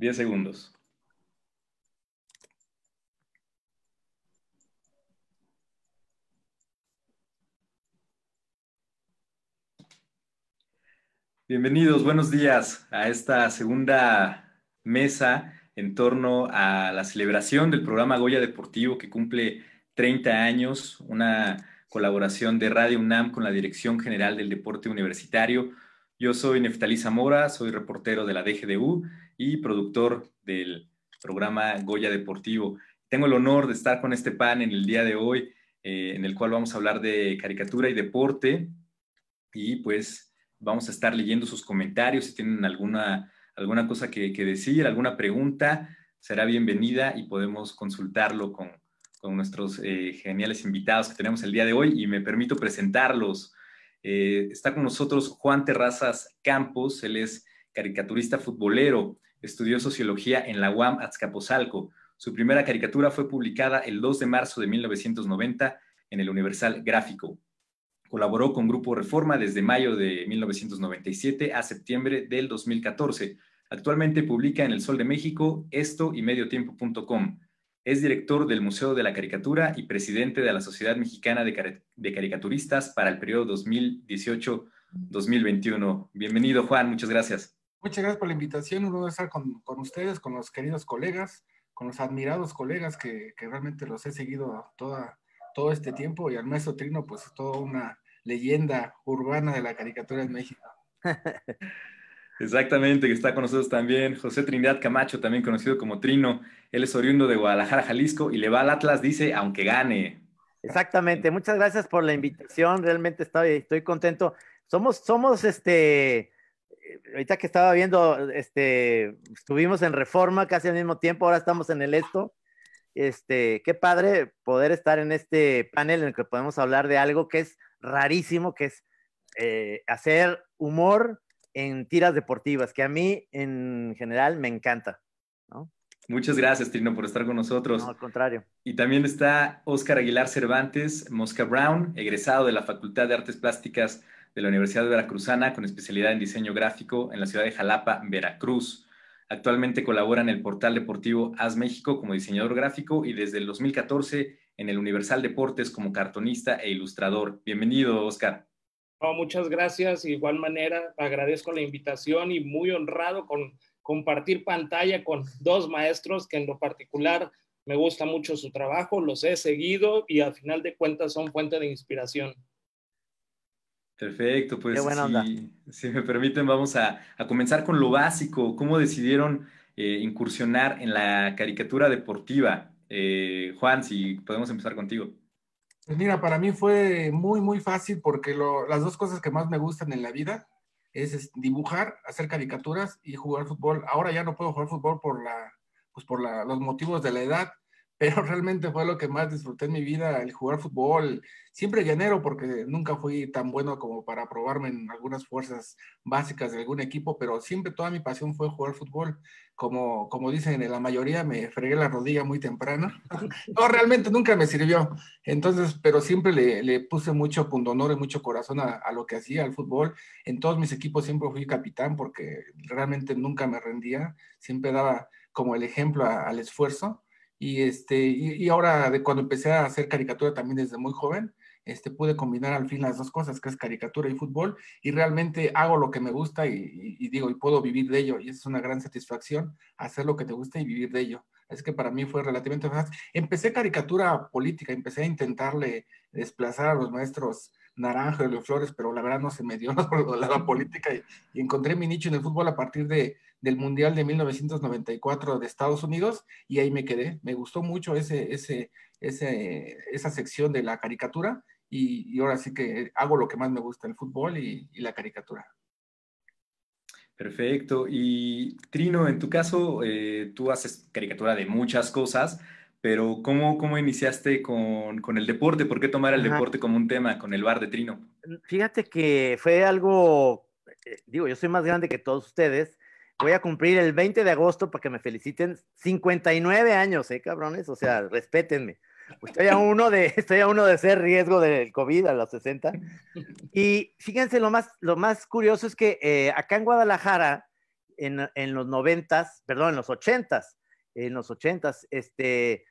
10 segundos. Bienvenidos, buenos días a esta segunda mesa en torno a la celebración del programa Goya Deportivo que cumple 30 años, una colaboración de Radio UNAM con la Dirección General del Deporte Universitario. Yo soy Neftalí Zamora, soy reportero de la DGDU y productor del programa Goya Deportivo. Tengo el honor de estar con este pan en el día de hoy, eh, en el cual vamos a hablar de caricatura y deporte. Y pues vamos a estar leyendo sus comentarios. Si tienen alguna, alguna cosa que, decir, alguna pregunta, será bienvenida y podemos consultarlo con, con nuestros eh, geniales invitados que tenemos el día de hoy. Y me permito presentarlos. Eh, está con nosotros Juan Terrazas Campos, él es caricaturista futbolero Estudió sociología en la UAM Azcapotzalco. Su primera caricatura fue publicada el 2 de marzo de 1990 en el Universal Gráfico. Colaboró con Grupo Reforma desde mayo de 1997 a septiembre del 2014. Actualmente publica en El Sol de México, Esto y Mediotiempo.com. Es director del Museo de la Caricatura y presidente de la Sociedad Mexicana de, de Caricaturistas para el periodo 2018-2021. Bienvenido, Juan. Muchas gracias. Muchas gracias por la invitación. Un honor estar con, ustedes, con los queridos colegas, con los admirados colegas que, realmente los he seguido toda, todo este tiempo. Y al maestro Trino, pues toda una leyenda urbana de la caricatura en México. Exactamente, que está con nosotros también José Trinidad Camacho, también conocido como Trino. Él es oriundo de Guadalajara, Jalisco, y le va al Atlas, dice, aunque gane. Exactamente, muchas gracias por la invitación. Realmente estoy, estoy contento. Somos, somos este ahorita que estaba viendo, este, estuvimos en Reforma casi al mismo tiempo, ahora estamos en el esto. Este, qué padre poder estar en este panel en el que podemos hablar de algo que es rarísimo, que es eh, hacer humor en tiras deportivas, que a mí en general me encanta. Muchas gracias, Trino, por estar con nosotros. al contrario. Y también está Óscar Aguilar Cervantes, Mosca Brown, egresado de la Facultad de Artes Plásticas de la Universidad Veracruzana con especialidad en diseño gráfico en la ciudad de Jalapa, Veracruz. Actualmente colabora en el portal deportivo As México como diseñador gráfico y desde el 2014 en el Universal Deportes como cartonista e ilustrador. Bienvenido, Oscar. muchas gracias. De igual manera, agradezco la invitación y muy honrado con compartir pantalla con dos maestros que en lo particular me gusta mucho su trabajo, los he seguido y al final de cuentas son fuente de inspiración. Perfecto, pues si, me permiten vamos a, comenzar con lo básico, cómo decidieron eh, incursionar en la caricatura deportiva. Eh, Juan, si podemos empezar contigo. Pues mira, para mí fue muy, muy fácil porque las dos cosas que más me gustan en la vida es, dibujar, hacer caricaturas y jugar fútbol. Ahora ya no puedo jugar fútbol por, la, pues por los motivos de la edad, pero realmente fue lo que más disfruté en mi vida, el jugar fútbol, siempre llanero, porque nunca fui tan bueno como para probarme en algunas fuerzas básicas de algún equipo, pero siempre toda mi pasión fue jugar fútbol. Como, como dicen, en la mayoría me fregué la rodilla muy temprano. no, realmente nunca me sirvió. Entonces, pero siempre le, puse mucho pundonor y mucho corazón a, lo que hacía, al fútbol. En todos mis equipos siempre fui capitán porque realmente nunca me rendía, siempre daba como el ejemplo al esfuerzo y, este, y, ahora, de cuando empecé a hacer caricatura también desde muy joven, este, pude combinar al fin las dos cosas, que es caricatura y fútbol, y realmente hago lo que me gusta y, digo, y puedo vivir de ello, y es una gran satisfacción hacer lo que te gusta y vivir de ello. Es que para mí fue relativamente fácil. Empecé caricatura política, empecé a intentarle desplazar a los maestros Naranjo y los Flores, pero la verdad no se me dio la, la política y encontré mi nicho en el fútbol a partir de, del Mundial de 1994 de Estados Unidos y ahí me quedé. Me gustó mucho ese, ese, ese esa sección de la caricatura y, ahora sí que hago lo que más me gusta, el fútbol y, la caricatura. Perfecto. Y Trino, en tu caso, eh, tú haces caricatura de muchas cosas, pero ¿cómo, cómo iniciaste con, el deporte? ¿Por qué tomar el deporte como un tema con el bar de Trino? Fíjate que fue algo, eh, digo, yo soy más grande que todos ustedes, voy a cumplir el 20 de agosto para que me feliciten 59 años, ¿eh, cabrones? O sea, respétenme. Estoy a uno de, estoy a uno de ser riesgo del COVID a los 60. Y fíjense, lo más, lo más curioso es que eh, acá en Guadalajara, en, los 90, perdón, en los 80, en los 80, este,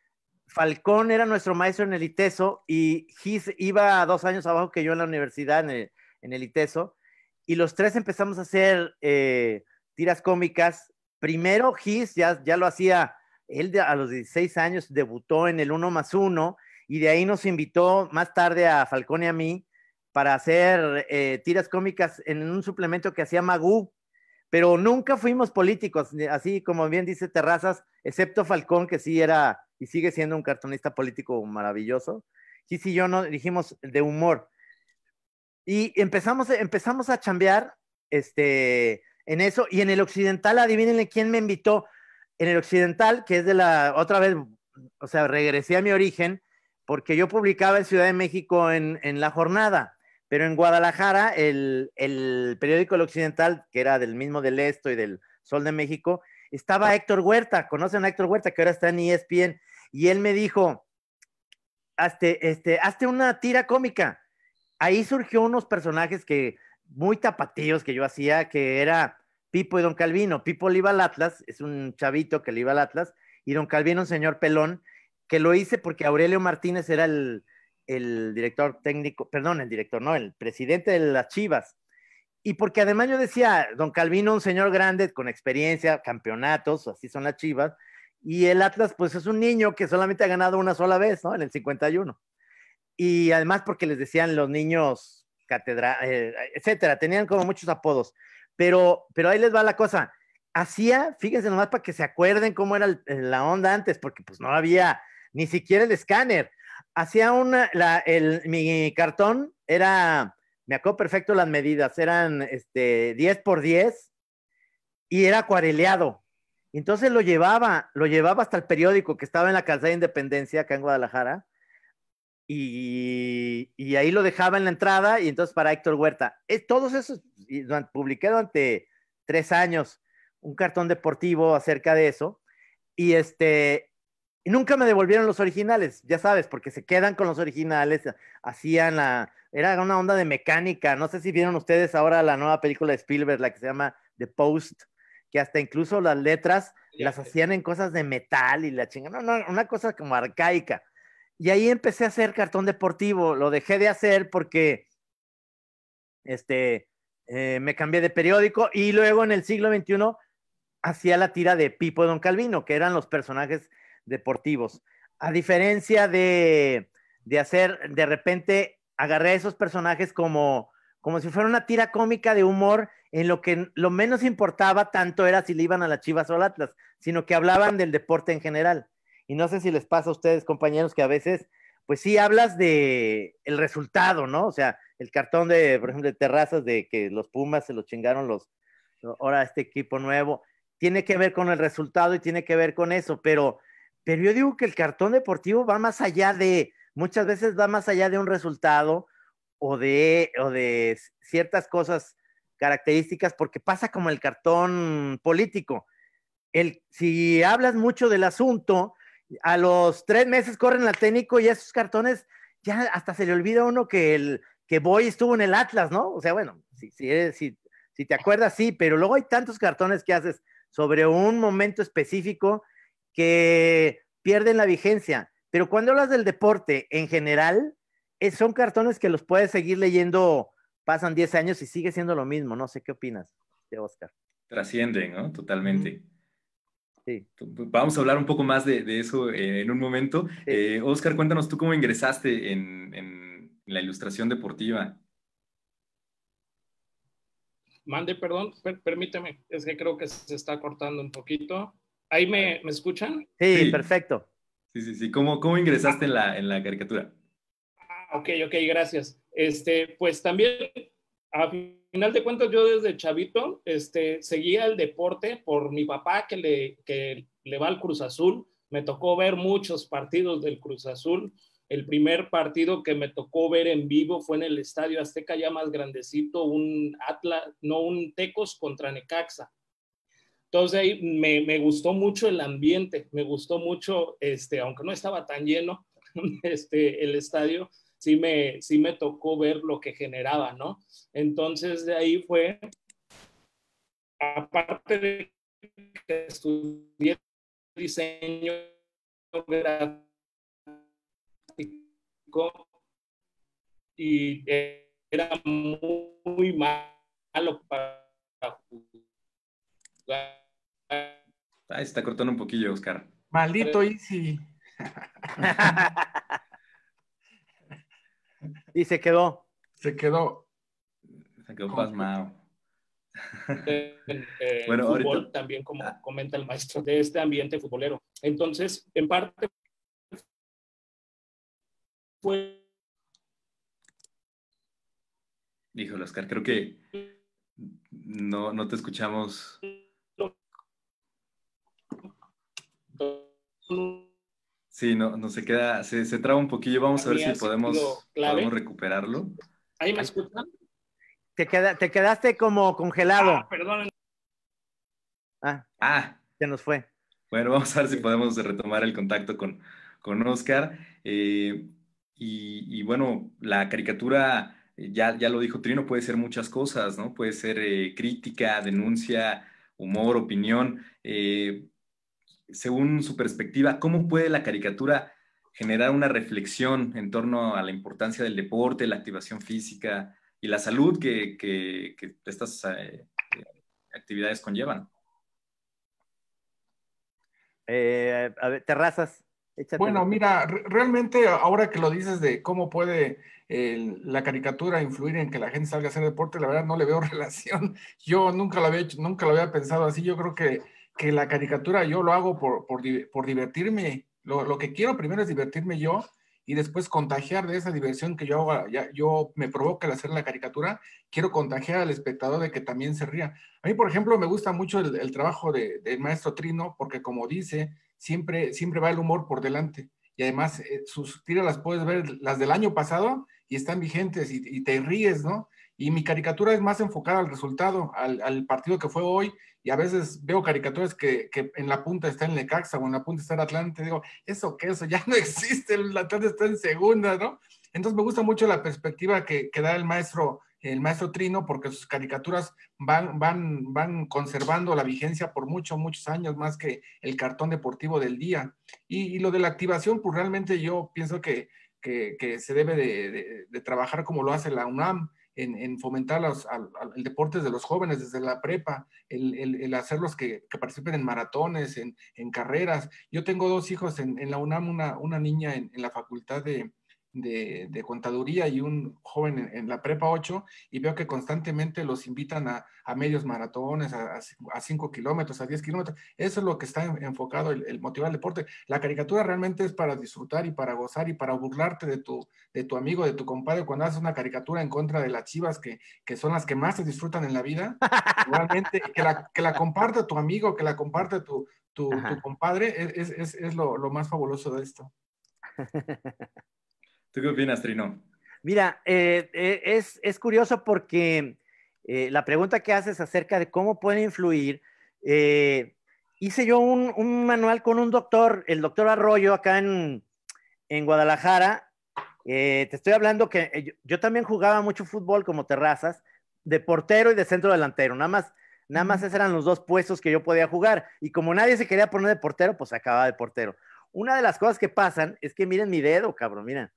Falcón era nuestro maestro en el ITESO y Gis iba dos años abajo que yo en la universidad, en el, ITESO, y los tres empezamos a hacer... Eh, tiras cómicas. Primero, Gis ya, ya lo hacía, él a los 16 años debutó en el Uno más Uno, y de ahí nos invitó más tarde a Falcón y a mí para hacer eh, tiras cómicas en un suplemento que hacía Magú, pero nunca fuimos políticos, así como bien dice Terrazas, excepto Falcón, que sí era y sigue siendo un cartonista político maravilloso. Gis y yo nos dijimos de humor. Y empezamos, empezamos a chambear, este, en eso. Y en el occidental, adivínenle quién me invitó. En el occidental, que es de la, otra vez, o sea, regresé a mi origen, porque yo publicaba en Ciudad de México en, La Jornada, pero en Guadalajara, el, periódico El Occidental, que era del mismo del Esto y del Sol de México, estaba Héctor Huerta, conocen a Héctor Huerta, que ahora está en ESPN, y él me dijo, hazte, este, hazte una tira cómica. Ahí surgió unos personajes que muy tapatíos que yo hacía, que era Pipo y Don Calvino. Pipo le iba al Atlas, es un chavito que le iba al Atlas, y Don Calvino, un señor pelón, que lo hice porque Aurelio Martínez era el, el director técnico, perdón, el director, no, el presidente de las Chivas. Y porque además yo decía, Don Calvino, un señor grande con experiencia, campeonatos, así son las Chivas, y el Atlas, pues es un niño que solamente ha ganado una sola vez, ¿no? En el 51. Y además porque les decían los niños catedral, eh, etcétera, tenían como muchos apodos. Pero, pero ahí les va la cosa. Hacía, fíjense nomás para que se acuerden cómo era la onda antes, porque pues no había ni siquiera el escáner. Hacía una, el, mi cartón era, me acuerdo perfecto las medidas, eran este, 10 por 10 y era acuareleado. Entonces lo llevaba, lo llevaba hasta el periódico que estaba en la calzada de Independencia, acá en Guadalajara, y, ahí lo dejaba en la entrada y entonces para Héctor Huerta. todos esos, y publiqué durante tres años un cartón deportivo acerca de eso y este, nunca me devolvieron los originales, ya sabes, porque se quedan con los originales, hacían la, era una onda de mecánica, no sé si vieron ustedes ahora la nueva película de Spielberg, la que se llama The Post, que hasta incluso las letras las hacían en cosas de metal y la chingada, no, no, una cosa como arcaica. Y ahí empecé a hacer cartón deportivo. Lo dejé de hacer porque este, eh, me cambié de periódico y luego en el siglo XXI hacía la tira de Pipo y Don Calvino, que eran los personajes deportivos. A diferencia de, de hacer, de repente agarré a esos personajes como, como si fuera una tira cómica de humor en lo que lo menos importaba tanto era si le iban a las Chivas o al Atlas, sino que hablaban del deporte en general y no sé si les pasa a ustedes, compañeros, que a veces, pues sí hablas de el resultado, ¿no? O sea, el cartón de, por ejemplo, de terrazas de que los Pumas se los chingaron los, ahora este equipo nuevo, tiene que ver con el resultado y tiene que ver con eso, pero, pero yo digo que el cartón deportivo va más allá de, muchas veces va más allá de un resultado o de, o de ciertas cosas características, porque pasa como el cartón político. El, si hablas mucho del asunto, a los tres meses corren la técnico y esos cartones, ya hasta se le olvida uno que el que Boy estuvo en el Atlas, ¿no? O sea, bueno, si, si, te acuerdas, sí, pero luego hay tantos cartones que haces sobre un momento específico que pierden la vigencia. Pero cuando hablas del deporte en general, eh, son cartones que los puedes seguir leyendo, pasan 10 años y sigue siendo lo mismo. No sé qué opinas de Oscar. Trascienden, ¿no? Totalmente. Mm. Vamos a hablar un poco más de, eso eh, en un momento. Eh, Oscar, cuéntanos tú cómo ingresaste en, la ilustración deportiva. Mande, perdón, permíteme, es que creo que se está cortando un poquito. ¿Ahí me, escuchan? Sí, perfecto. Sí, sí, sí. ¿Cómo, cómo ingresaste en, la, caricatura? Ah, ok, ok, gracias. Este, pues también final de cuentas, yo desde chavito este, seguía el deporte por mi papá que le, que le va al Cruz Azul. Me tocó ver muchos partidos del Cruz Azul. El primer partido que me tocó ver en vivo fue en el Estadio Azteca, ya más grandecito, un Atlas, no un Tecos contra Necaxa. Entonces ahí me, me, gustó mucho el ambiente, me gustó mucho, este, aunque no estaba tan lleno este, el estadio, sí me, sí me tocó ver lo que generaba, ¿no? Entonces de ahí fue, aparte de que estudié diseño gráfico y era muy malo para jugar. Ahí está cortando un poquillo, Oscar. Maldito Easy. Y se quedó. Se quedó. Se quedó pasmado. Eh, eh, también como comenta el maestro, de este ambiente futbolero. Entonces, en parte fue... Híjole, Oscar, creo que no, no te escuchamos. Sí, no, no se queda, se, traba un poquillo. Vamos a ver si podemos, recuperarlo. ¿Ahí me escuchan? Te, queda, te quedaste como congelado. Ah, perdón. Ah, ah, se nos fue. Bueno, vamos a ver si podemos retomar el contacto con, Oscar. Eh, y, bueno, la caricatura, eh, ya, ya lo dijo Trino, puede ser muchas cosas, ¿no? Puede ser eh, crítica, denuncia, humor, opinión según su perspectiva, ¿cómo puede la caricatura generar una reflexión en torno a la importancia del deporte, la activación física y la salud que, estas eh, eh, actividades conllevan? Eh, terrazas. Échate bueno, mira, realmente ahora que lo dices de cómo puede la caricatura influir en que la gente salga a hacer deporte, la verdad no le veo relación. Yo nunca la había nunca lo había pensado así. Yo creo que que la caricatura yo lo hago por, divertirme. Lo, que quiero primero es divertirme yo y después contagiar de esa diversión que yo hago, ya, yo me provoca al hacer la caricatura, quiero contagiar al espectador de que también se ría. A mí, por ejemplo, me gusta mucho el, trabajo de, del maestro Trino, porque como dice, siempre, siempre va el humor por delante. Y además, eh, sus tiras las puedes ver, las del año pasado, y están vigentes y te ríes, ¿no? Y mi caricatura es más enfocada al resultado, al, partido que fue hoy. Y a veces veo caricaturas que, que, en la punta está el Necaxa o en la punta está el Atlante. Digo, ¿eso qué? Eso ya no existe. El Atlante está en segunda, ¿no? Entonces me gusta mucho la perspectiva que, que da el maestro el maestro Trino, porque sus caricaturas van, van, van conservando la vigencia por muchos, muchos años, más que el cartón deportivo del día. Y, lo de la activación, pues realmente yo pienso que, que, se debe de, de, trabajar como lo hace la UNAM, en, fomentar el deporte de los jóvenes desde la prepa, el, hacerlos que, participen en maratones, en, carreras. Yo tengo dos hijos en, la UNAM, una, una niña en, la facultad de, de, contaduría y un joven en, la prepa 8 y veo que constantemente los invitan a, medios maratones, a, a 5 kilómetros, a 10 kilómetros. Eso es lo que está enfocado el, motivar el deporte. La caricatura realmente es para disfrutar y para gozar y para burlarte de tu, de tu amigo, de tu compadre, cuando haces una caricatura en contra de las chivas que, que son las que más se disfrutan en la vida, realmente, que la, que comparte tu amigo, que la comparte tu, compadre, e, es, lo más fabuloso de esto. ¿Tú qué opinas, Trino? Mira, eh, eh, es, curioso porque eh, la pregunta que haces acerca de cómo pueden influir, hice yo un, manual con un doctor, el doctor Arroyo, acá en, Guadalajara. te estoy hablando que yo, también jugaba mucho fútbol como terrazas, de portero y de centro delantero, nada más. Nada más esos eran los dos puestos que yo podía jugar. Y como nadie se quería poner de portero, pues acababa de portero. Una de las cosas que pasan es que miren mi dedo, cabrón, Mira.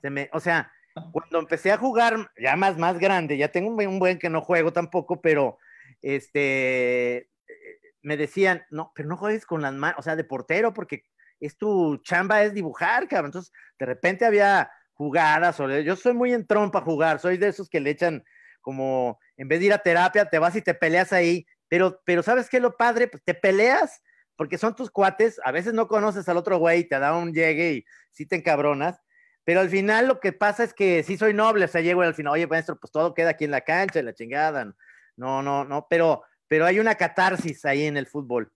Se me, o sea, cuando empecé a jugar, ya más, más grande, ya tengo un buen que no juego tampoco, pero este, me decían, no, pero no juegues con las manos, o sea, de portero, porque es tu chamba es dibujar, cabrón. Entonces, de repente había jugadas, o yo soy muy en trompa a jugar, soy de esos que le echan como, en vez de ir a terapia, te vas y te peleas ahí, pero, pero ¿sabes qué lo padre? Pues te peleas porque son tus cuates, a veces no conoces al otro güey, te da un llegue y sí te encabronas, pero al final lo que pasa es que sí soy noble, o sea, llego al final, oye, maestro, pues todo queda aquí en la cancha, en la chingada. No, no, no, pero, pero hay una catarsis ahí en el fútbol.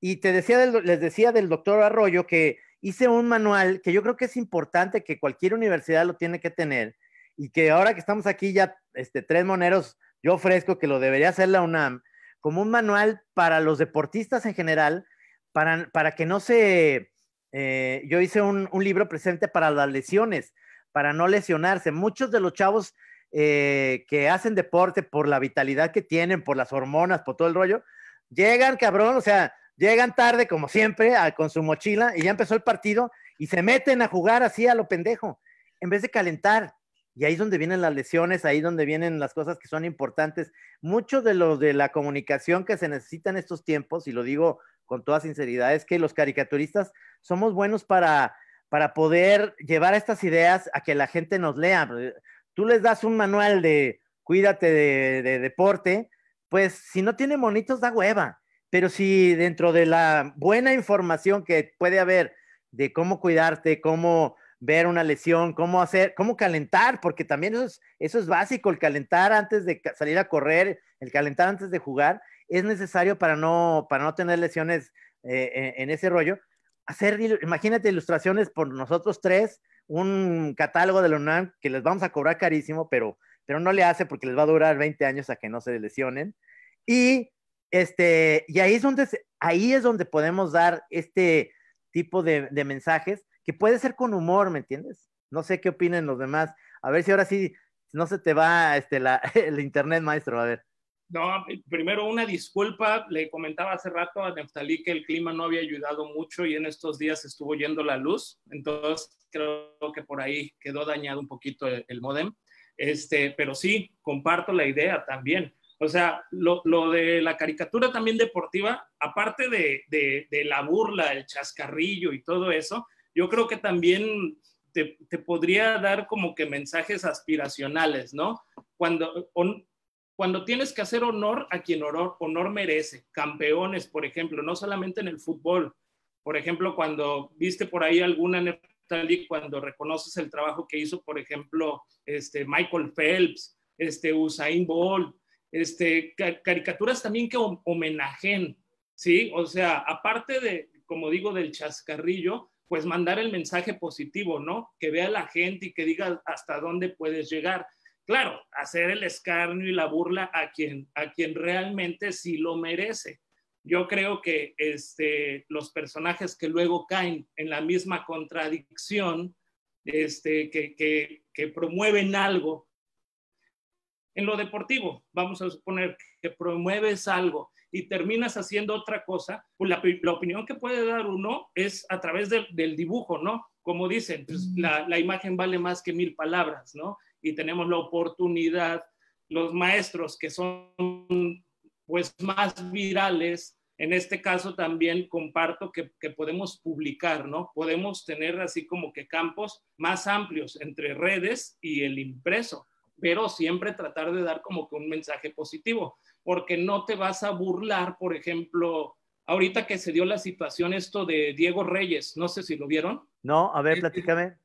Y te decía les decía del doctor Arroyo que hice un manual que yo creo que es importante que cualquier universidad lo tiene que tener y que ahora que estamos aquí ya este, tres moneros, yo ofrezco que lo debería hacer la UNAM como un manual para los deportistas en general, para, para que no se eh, yo hice un, libro presente para las lesiones, para no lesionarse. Muchos de los chavos eh, que hacen deporte por la vitalidad que tienen, por las hormonas, por todo el rollo, llegan, cabrón, o sea, llegan tarde, como siempre, con su mochila y ya empezó el partido y se meten a jugar así a lo pendejo, en vez de calentar. Y ahí es donde vienen las lesiones, ahí es donde vienen las cosas que son importantes. Muchos de los de la comunicación que se necesita en estos tiempos, y lo digo con toda sinceridad, es que los caricaturistas somos buenos para, poder llevar estas ideas a que la gente nos lea. Tú les das un manual de cuídate de, deporte, pues si no tiene monitos da hueva, pero si dentro de la buena información que puede haber de cómo cuidarte, cómo ver una lesión, cómo hacer, cómo calentar, porque también eso es, eso es básico, el calentar antes de salir a correr, el calentar antes de jugar, es necesario para no, para no tener lesiones eh, en, ese rollo. Hacer, imagínate, ilustraciones por nosotros tres, un catálogo de la UNAM que les vamos a cobrar carísimo, pero, pero no le hace porque les va a durar 20 años a que no se lesionen. Y, este, y ahí, es donde, ahí es donde podemos dar este tipo de, mensajes que puede ser con humor, ¿me entiendes? No sé qué opinen los demás. A ver si ahora sí no se te va este, la, el internet, maestro. A ver. No, primero una disculpa, le comentaba hace rato a Neftalí que el clima no había ayudado mucho y en estos días estuvo yendo la luz, entonces creo que por ahí quedó dañado un poquito el, modem. Este, pero sí, comparto la idea también. O sea, lo, de la caricatura también deportiva, aparte de, la burla, el chascarrillo y todo eso, yo creo que también te, podría dar como que mensajes aspiracionales, ¿no? Cuando, cuando tienes que hacer honor a quien honor, merece, campeones, por ejemplo, no solamente en el fútbol, por ejemplo, cuando viste por ahí alguna y cuando reconoces el trabajo que hizo, por ejemplo, este Michael Phelps, este Usain Bolt, este caricaturas también que homenajen, ¿sí? O sea, aparte de, como digo, del chascarrillo, pues mandar el mensaje positivo, ¿no? Que vea la gente y que diga hasta dónde puedes llegar. Claro, hacer el escarnio y la burla a quien, a quien realmente sí lo merece. Yo creo que este, los personajes que luego caen en la misma contradicción, este, que, promueven algo, en lo deportivo, vamos a suponer que promueves algo y terminas haciendo otra cosa, pues la, opinión que puede dar uno es a través del dibujo, ¿no? Como dicen, pues, la, imagen vale más que mil palabras, ¿no? y tenemos la oportunidad, los maestros que son pues más virales, en este caso también comparto que, que, podemos publicar, ¿no? Podemos tener así como que campos más amplios entre redes y el impreso, pero siempre tratar de dar como que un mensaje positivo, porque no te vas a burlar, por ejemplo, ahorita que se dio la situación esto de Diego Reyes, no sé si lo vieron. No, a ver, platícame.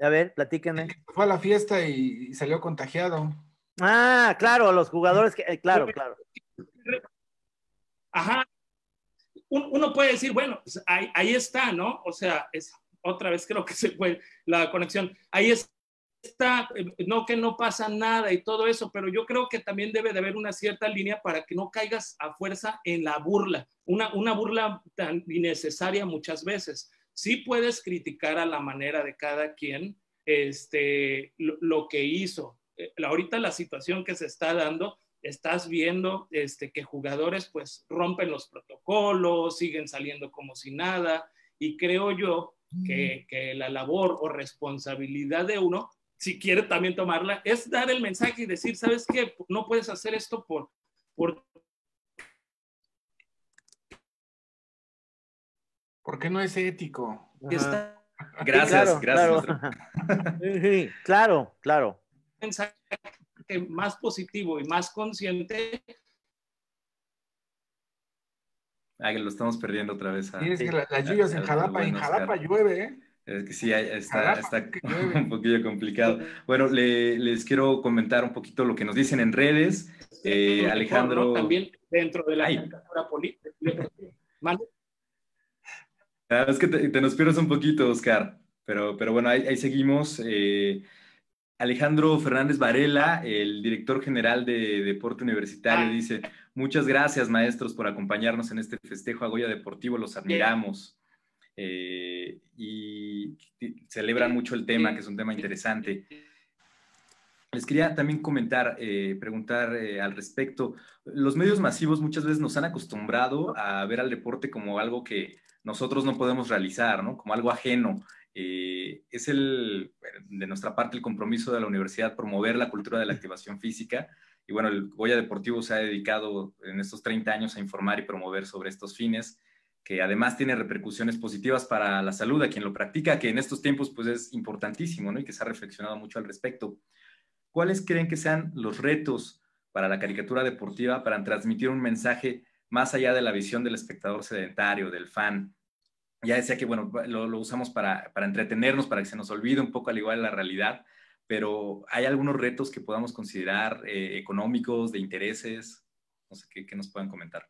A ver, platíquenme. Fue a la fiesta y, salió contagiado. Ah, claro, los jugadores que, eh, claro, claro. Ajá. Uno puede decir, bueno, pues, ahí, está, ¿no? O sea, es otra vez creo que se fue la conexión. Ahí está, eh, no que no pasa nada y todo eso, pero yo creo que también debe de haber una cierta línea para que no caigas a fuerza en la burla, una, una burla tan innecesaria muchas veces sí puedes criticar a la manera de cada quien este, lo, que hizo. Eh, ahorita la situación que se está dando, estás viendo este, que jugadores pues rompen los protocolos, siguen saliendo como si nada, y creo yo que, mm. la labor o responsabilidad de uno, si quiere también tomarla, es dar el mensaje y decir, ¿sabes qué? No puedes hacer esto por, por ¿Por qué no es ético? Gracias, gracias. Claro. claro, más positivo y más consciente. que lo estamos perdiendo otra vez. que las lluvias en Jalapa, en Jalapa llueve, Es que sí, está, un poquillo complicado. Bueno, les quiero comentar un poquito lo que nos dicen en redes. Alejandro. También dentro de la dictadura política es que te, nos pierdes un poquito, Oscar, pero, pero bueno, ahí, seguimos. Eh, Alejandro Fernández Varela, el director general de Deporte Universitario, ah. dice, muchas gracias maestros por acompañarnos en este festejo a Goya Deportivo, los admiramos. Eh, y celebran mucho el tema, que es un tema interesante. Les quería también comentar, eh, preguntar al respecto. Los medios masivos muchas veces nos han acostumbrado a ver al deporte como algo que nosotros no podemos realizar, ¿no? Como algo ajeno. Eh, es el, de nuestra parte el compromiso de la universidad promover la cultura de la activación física. Y bueno, el Goya Deportivo se ha dedicado en estos 30 años a informar y promover sobre estos fines, que además tiene repercusiones positivas para la salud a quien lo practica, que en estos tiempos pues es importantísimo, ¿no? Y que se ha reflexionado mucho al respecto. ¿Cuáles creen que sean los retos para la caricatura deportiva para transmitir un mensaje más allá de la visión del espectador sedentario, del fan. Ya decía que, bueno, lo, usamos para, entretenernos, para que se nos olvide un poco al igual la realidad, pero hay algunos retos que podamos considerar eh, económicos, de intereses, no sé qué, nos pueden comentar.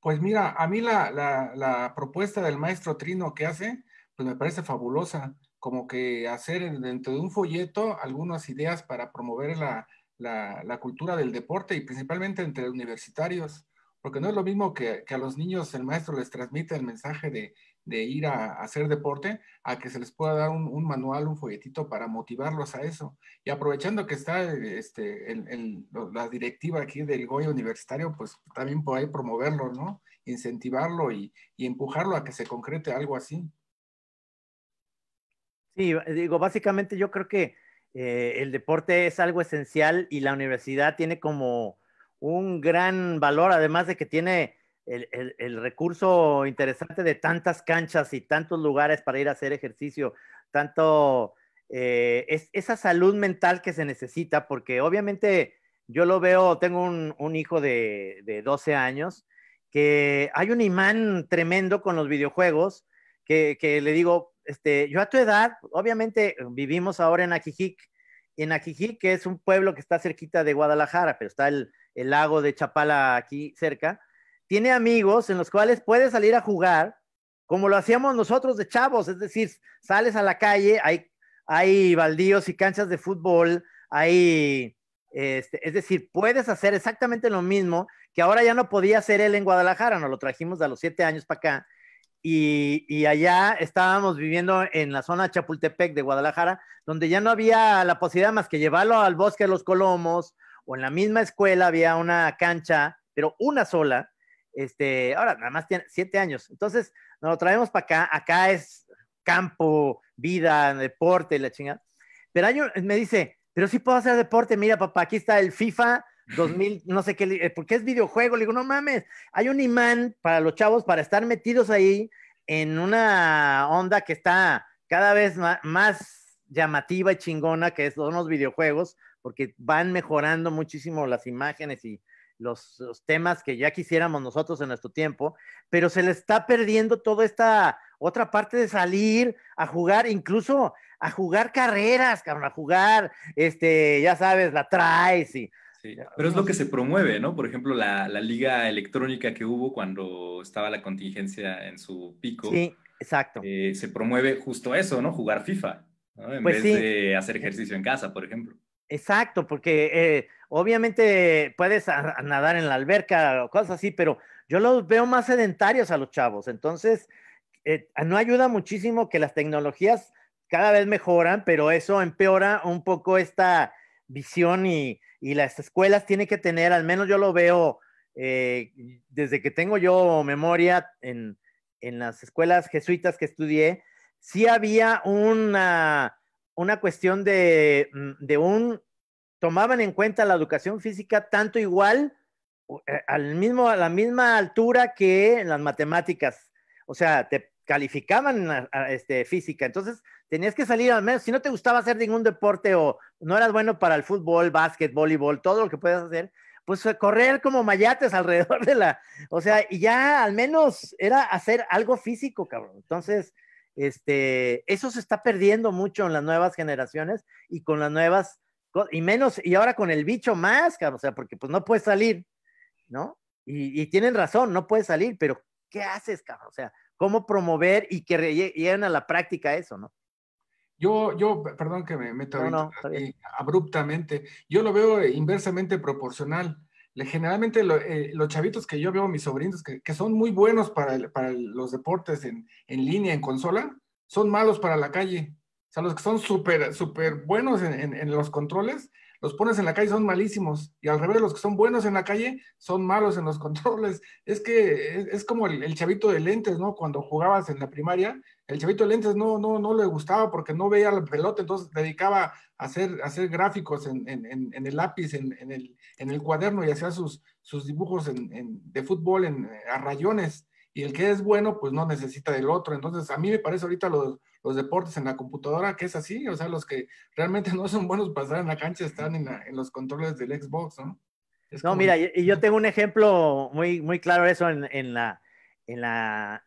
Pues mira, a mí la, propuesta del maestro Trino que hace, pues me parece fabulosa, como que hacer dentro de un folleto algunas ideas para promover la, la cultura del deporte y principalmente entre universitarios porque no es lo mismo que, a los niños el maestro les transmite el mensaje de, ir a, hacer deporte, a que se les pueda dar un, manual, un folletito para motivarlos a eso. Y aprovechando que está este, la directiva aquí del Goya Universitario, pues también por ahí promoverlo, ¿no? Incentivarlo y, empujarlo a que se concrete algo así. Sí, digo, básicamente yo creo que eh, el deporte es algo esencial y la universidad tiene como un gran valor, además de que tiene el, recurso interesante de tantas canchas y tantos lugares para ir a hacer ejercicio, tanto eh, es, esa salud mental que se necesita, porque obviamente yo lo veo, tengo un, hijo de, 12 años, que hay un imán tremendo con los videojuegos, que, le digo, este, yo a tu edad, obviamente vivimos ahora en y en Ajijic, que es un pueblo que está cerquita de Guadalajara, pero está el, el lago de Chapala aquí cerca, tiene amigos en los cuales puedes salir a jugar, como lo hacíamos nosotros de chavos, es decir, sales a la calle, hay, hay baldíos y canchas de fútbol, hay, este, es decir, puedes hacer exactamente lo mismo que ahora ya no podía hacer él en Guadalajara, nos lo trajimos a los siete años para acá. Y, y, allá estábamos viviendo en la zona Chapultepec de Guadalajara, donde ya no había la posibilidad más que llevarlo al bosque de los Colomos o en la misma escuela había una cancha, pero una sola. Este, ahora nada más tiene siete años. Entonces, nos lo traemos para acá. Acá es campo, vida, deporte, la chingada. Pero me dice, pero sí puedo hacer deporte. Mira, papá, aquí está el FIFA 2000, no sé qué, eh, porque es videojuego. Le digo, no mames, hay un imán para los chavos para estar metidos ahí en una onda que está cada vez más llamativa y chingona, que son los videojuegos, porque van mejorando muchísimo las imágenes y los, temas que ya quisiéramos nosotros en nuestro tiempo, pero se le está perdiendo toda esta otra parte de salir a jugar, incluso a jugar carreras, a jugar, este, ya sabes, la traes Sí, pero es lo que se promueve, ¿no? Por ejemplo, la, liga electrónica que hubo cuando estaba la contingencia en su pico. Sí, exacto. Eh, se promueve justo eso, ¿no? Jugar FIFA, En pues vez de hacer ejercicio en casa, por ejemplo. Exacto, porque eh, obviamente puedes nadar en la alberca o cosas así, pero yo los veo más sedentarios a los chavos. Entonces, eh, no ayuda muchísimo que las tecnologías cada vez mejoran, pero eso empeora un poco esta visión y, las escuelas tienen que tener, al menos yo lo veo eh, desde que tengo yo memoria en las escuelas jesuitas que estudié, sí había una una cuestión mm, de, un, tomaban en cuenta la educación física tanto igual, eh, al mismo, a la misma altura que en las matemáticas. O sea, te calificaban este, física. Entonces, tenías que salir al menos, si no te gustaba hacer ningún deporte o no eras bueno para el fútbol, básquet, voleibol, todo lo que puedas hacer, pues correr como mayates alrededor de la, o sea, y ya al menos era hacer algo físico, cabrón. Entonces, este, eso se está perdiendo mucho en las nuevas generaciones y con las nuevas, y menos, y ahora con el bicho más, o sea, porque pues no puedes salir, ¿no? Y, tienen razón, no puedes salir, pero ¿qué haces, cabrón? O sea, ¿cómo promover y que lleguen a la práctica eso, no? Yo, yo, perdón que me meto abruptamente, yo lo veo eh, inversamente proporcional generalmente eh, los chavitos que yo veo, mis sobrinos, que, son muy buenos para, los deportes en, línea, en consola, son malos para la calle. O sea, los que son súper, súper buenos en los controles, los pones en la calle son malísimos y al revés, los que son buenos en la calle son malos en los controles. Es que es, como el, chavito de lentes, ¿no? Cuando jugabas en la primaria, el chavito de lentes no, no, no le gustaba porque no veía la pelota, entonces dedicaba a hacer, hacer gráficos en, el lápiz, en, el, en el cuaderno y hacía sus, sus dibujos de fútbol en, a rayones. Y el que es bueno, pues no necesita del otro. Entonces, a mí me parece ahorita lo los deportes en la computadora, que es así, o sea, los que realmente no son buenos para estar en la cancha están en, los controles del Xbox, ¿no? no, mira, y yo tengo un ejemplo muy, muy claro eso en, la, en, la,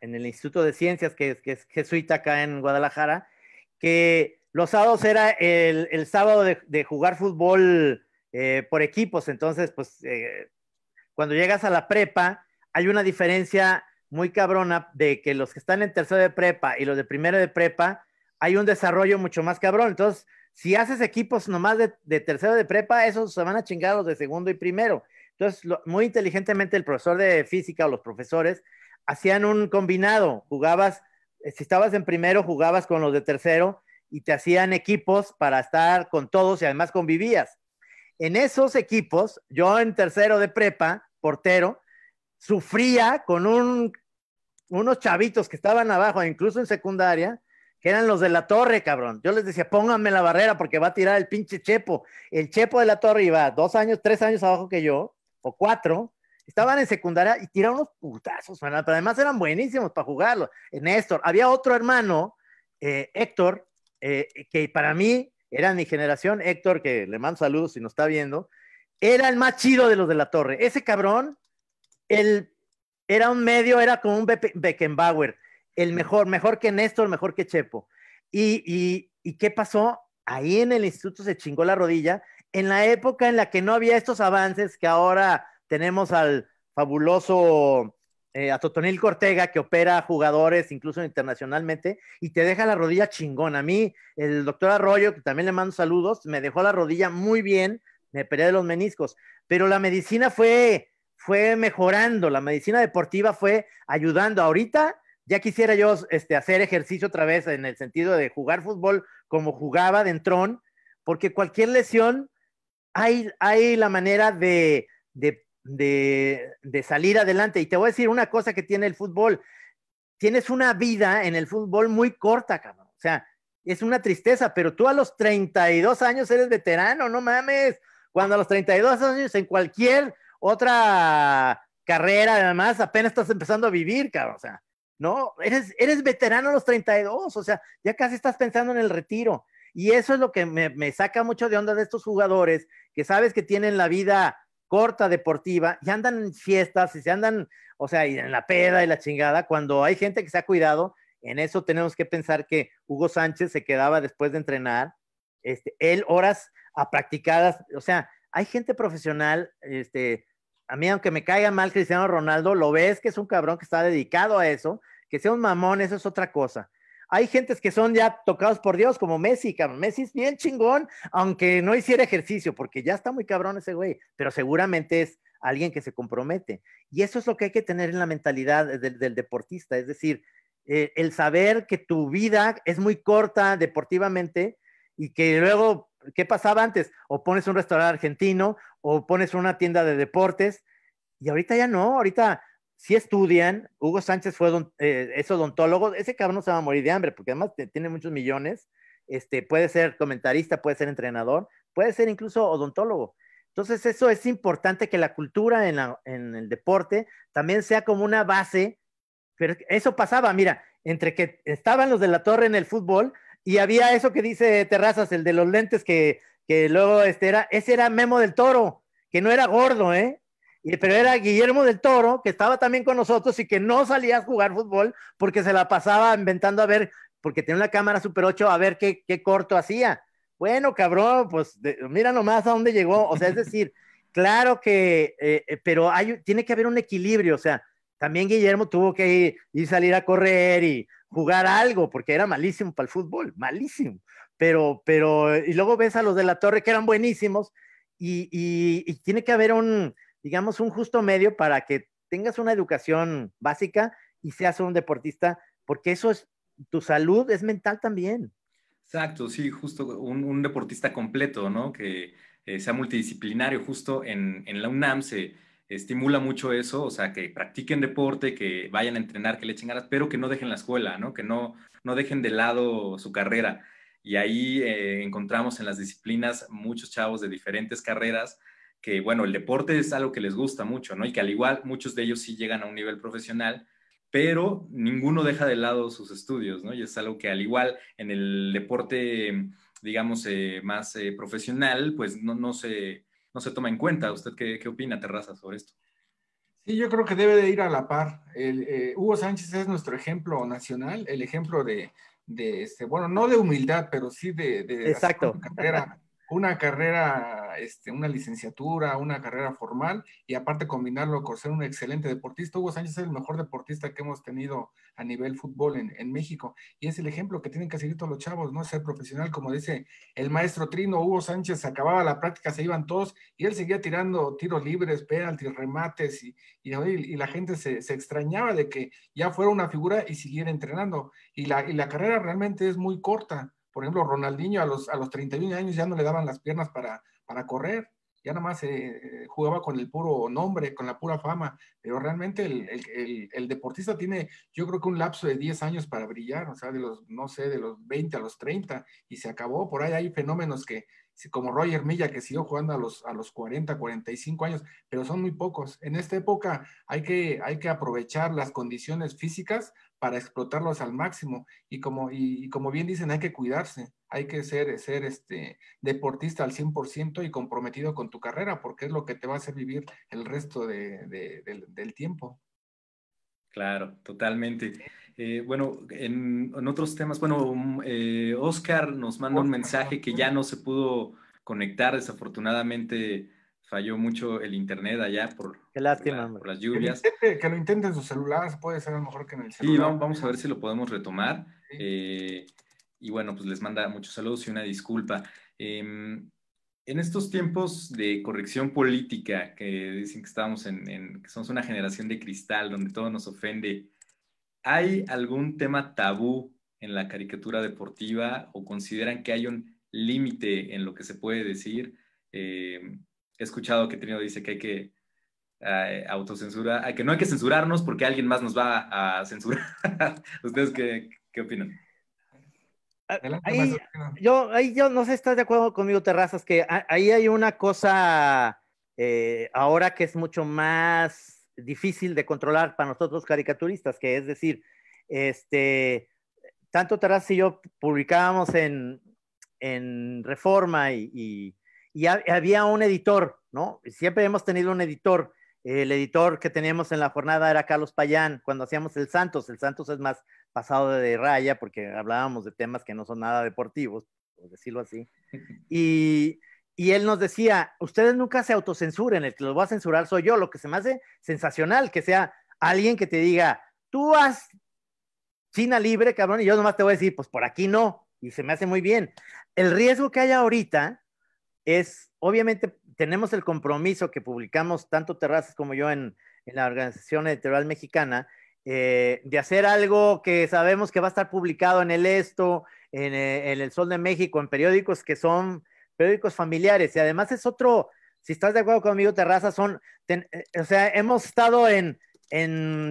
en, el Instituto de Ciencias, que, que es jesuita acá en Guadalajara, que los sábados era el, sábado de, jugar fútbol eh, por equipos, entonces, pues, eh, cuando llegas a la prepa, hay una diferencia muy cabrona de que los que están en tercero de prepa y los de primero de prepa, hay un desarrollo mucho más cabrón. Entonces, si haces equipos nomás de, de tercero de prepa, esos se van a chingar los de segundo y primero. Entonces, muy inteligentemente el profesor de física o los profesores hacían un combinado, jugabas, eh, si estabas en primero, jugabas con los de tercero y te hacían equipos para estar con todos y además convivías. En esos equipos, yo en tercero de prepa, portero, sufría con un unos chavitos que estaban abajo, incluso en secundaria, que eran los de la torre, cabrón. Yo les decía, pónganme la barrera porque va a tirar el pinche Chepo. El Chepo de la torre iba dos años, tres años abajo que yo, o cuatro. Estaban en secundaria y tiraron unos putazos, pero además eran buenísimos para jugarlo. Eh, Néstor, había otro hermano, eh, Héctor, eh, que para mí era mi generación, Héctor, que le mando saludos si nos está viendo, era el más chido de los de la torre. Ese cabrón, el era un medio, era como un Beckenbauer, el mejor, mejor que Néstor, mejor que Chepo. Y, qué pasó? Ahí en el instituto se chingó la rodilla, en la época en la que no había estos avances que ahora tenemos al fabuloso eh, a Totonil Cortega, que opera jugadores incluso internacionalmente, y te deja la rodilla chingón. A mí, el doctor Arroyo, que también le mando saludos, me dejó la rodilla muy bien, me peleé de los meniscos, pero la medicina fue fue mejorando, la medicina deportiva fue ayudando. Ahorita ya quisiera yo este, hacer ejercicio otra vez en el sentido de jugar fútbol como jugaba de entrón, porque cualquier lesión hay, hay la manera de, de, de, de salir adelante. Y te voy a decir una cosa que tiene el fútbol. Tienes una vida en el fútbol muy corta, cabrón. O sea, es una tristeza, pero tú a los 32 años eres veterano, no mames. Cuando a los 32 años en cualquier otra carrera, además, apenas estás empezando a vivir, cabrón, o sea, ¿no? Eres, eres veterano a los 32, o sea, ya casi estás pensando en el retiro. Y eso es lo que me, saca mucho de onda de estos jugadores, que sabes que tienen la vida corta deportiva y andan en fiestas y se andan, o sea, y en la peda y la chingada, cuando hay gente que se ha cuidado, en eso tenemos que pensar que Hugo Sánchez se quedaba después de entrenar, este, él horas a practicadas, o sea, hay gente profesional, este, a mí aunque me caiga mal Cristiano Ronaldo, lo ves que es un cabrón que está dedicado a eso, que sea un mamón, eso es otra cosa. Hay gentes que son ya tocados por Dios, como Messi, cabrón. Messi es bien chingón, aunque no hiciera ejercicio, porque ya está muy cabrón ese güey, pero seguramente es alguien que se compromete. Y eso es lo que hay que tener en la mentalidad del, deportista, es decir, eh, el saber que tu vida es muy corta deportivamente y que luego ¿qué pasaba antes? O pones un restaurante argentino, o pones una tienda de deportes, y ahorita ya no, ahorita sí estudian, Hugo Sánchez fue don, eh, es odontólogo, ese cabrón se va a morir de hambre, porque además tiene muchos millones, este, puede ser comentarista, puede ser entrenador, puede ser incluso odontólogo. Entonces eso es importante que la cultura en, en el deporte también sea como una base, pero eso pasaba, mira, entre que estaban los de la torre en el fútbol, y había eso que dice Terrazas, el de los lentes, que, luego este era, ese era Memo del Toro, que no era gordo, ¿eh? pero era Guillermo del Toro, que estaba también con nosotros y que no salía a jugar fútbol porque se la pasaba inventando a ver, porque tenía una cámara Super 8, a ver qué, qué corto hacía. Bueno, cabrón, pues mira nomás a dónde llegó. O sea, es decir, claro que, eh, eh, pero hay, tiene que haber un equilibrio. O sea, también Guillermo tuvo que ir, ir salir a correr y jugar algo, porque era malísimo para el fútbol, malísimo. Pero, pero, y luego ves a los de la torre que eran buenísimos, y, y, tiene que haber un, digamos, un justo medio para que tengas una educación básica y seas un deportista, porque eso es, tu salud es mental también. Exacto, sí, justo un, deportista completo, ¿no? Que eh, sea multidisciplinario, justo en, en la UNAM se estimula mucho eso, o sea, que practiquen deporte, que vayan a entrenar, que le echen ganas, pero que no dejen la escuela, ¿no? Que no, no dejen de lado su carrera. Y ahí eh, encontramos en las disciplinas muchos chavos de diferentes carreras que, bueno, el deporte es algo que les gusta mucho, ¿no? Y que al igual muchos de ellos sí llegan a un nivel profesional, pero ninguno deja de lado sus estudios, ¿no? Y es algo que al igual en el deporte, digamos, eh, más eh, profesional, pues no, no se no se toma en cuenta. ¿Usted qué, opina, Terraza, sobre esto? Sí, yo creo que debe de ir a la par. El, eh, Hugo Sánchez es nuestro ejemplo nacional, el ejemplo de, de este, bueno, no de humildad, pero sí de, Exacto una carrera, este, una licenciatura, una carrera formal y aparte combinarlo con ser un excelente deportista. Hugo Sánchez es el mejor deportista que hemos tenido a nivel fútbol en, México y es el ejemplo que tienen que seguir todos los chavos, ¿no? Ser profesional, como dice el maestro Trino, Hugo Sánchez acababa la práctica, se iban todos y él seguía tirando tiros libres, penaltis, remates y, y, la gente se, extrañaba de que ya fuera una figura y siguiera entrenando. Y la, y la carrera realmente es muy corta por ejemplo, Ronaldinho a los, a los 31 años ya no le daban las piernas para, para correr, ya nada más eh, eh, jugaba con el puro nombre, con la pura fama, pero realmente el, deportista tiene, yo creo que un lapso de 10 años para brillar, o sea, de los, no sé, de los 20 a los 30, y se acabó. Por ahí hay fenómenos que, como Roger Milla, que siguió jugando a los, a los 40, 45 años, pero son muy pocos. En esta época hay que, hay que aprovechar las condiciones físicas para explotarlos al máximo. Y como, y, como bien dicen, hay que cuidarse, hay que ser, ser este, deportista al 100% y comprometido con tu carrera, porque es lo que te va a hacer vivir el resto de, del, tiempo. Claro, totalmente. Eh, bueno, en, en, otros temas, bueno, mm, eh, Oscar nos manda un mensaje que ya no se pudo conectar desafortunadamente falló mucho el internet allá por, las lluvias. Que lo, intenten, sus celulares, puede ser mejor que en el celular. vamos, a ver si lo podemos retomar. Eh, y bueno, pues les manda muchos saludos y una disculpa. Em, en estos tiempos de corrección política, que dicen que estamos en, en, que somos una generación de cristal donde todo nos ofende, ¿hay algún tema tabú en la caricatura deportiva o consideran que hay un límite en lo que se puede decir? Eh, he escuchado que Trino dice que hay que eh, autocensurar, eh, que no hay que censurarnos porque alguien más nos va a censurar. ¿Ustedes qué, opinan? Ah, yo, yo no sé si estás de acuerdo conmigo, Terrazas, que ahí hay una cosa eh, ahora que es mucho más difícil de controlar para nosotros caricaturistas, que es decir, este, tanto Terrazas y yo publicábamos en, Reforma y y había un editor, ¿no? Siempre hemos tenido un editor. El editor que teníamos en la jornada era Carlos Payán, cuando hacíamos el Santos. El Santos es más pasado de raya porque hablábamos de temas que no son nada deportivos, por decirlo así. Y, él nos decía, ustedes nunca se autocensuren, el que los va a censurar soy yo, lo que se me hace sensacional, que sea alguien que te diga, tú haz China libre, cabrón, y yo nomás te voy a decir, pues por aquí no, y se me hace muy bien. El riesgo que hay ahorita es, obviamente, tenemos el compromiso que publicamos tanto Terrazas como yo en, la Organización Editorial Mexicana, eh, de hacer algo que sabemos que va a estar publicado en el Esto, eh, en, el Sol de México, en periódicos que son periódicos familiares. Y además es otro, si estás de acuerdo conmigo, Terrazas son, eh, o sea, hemos estado en,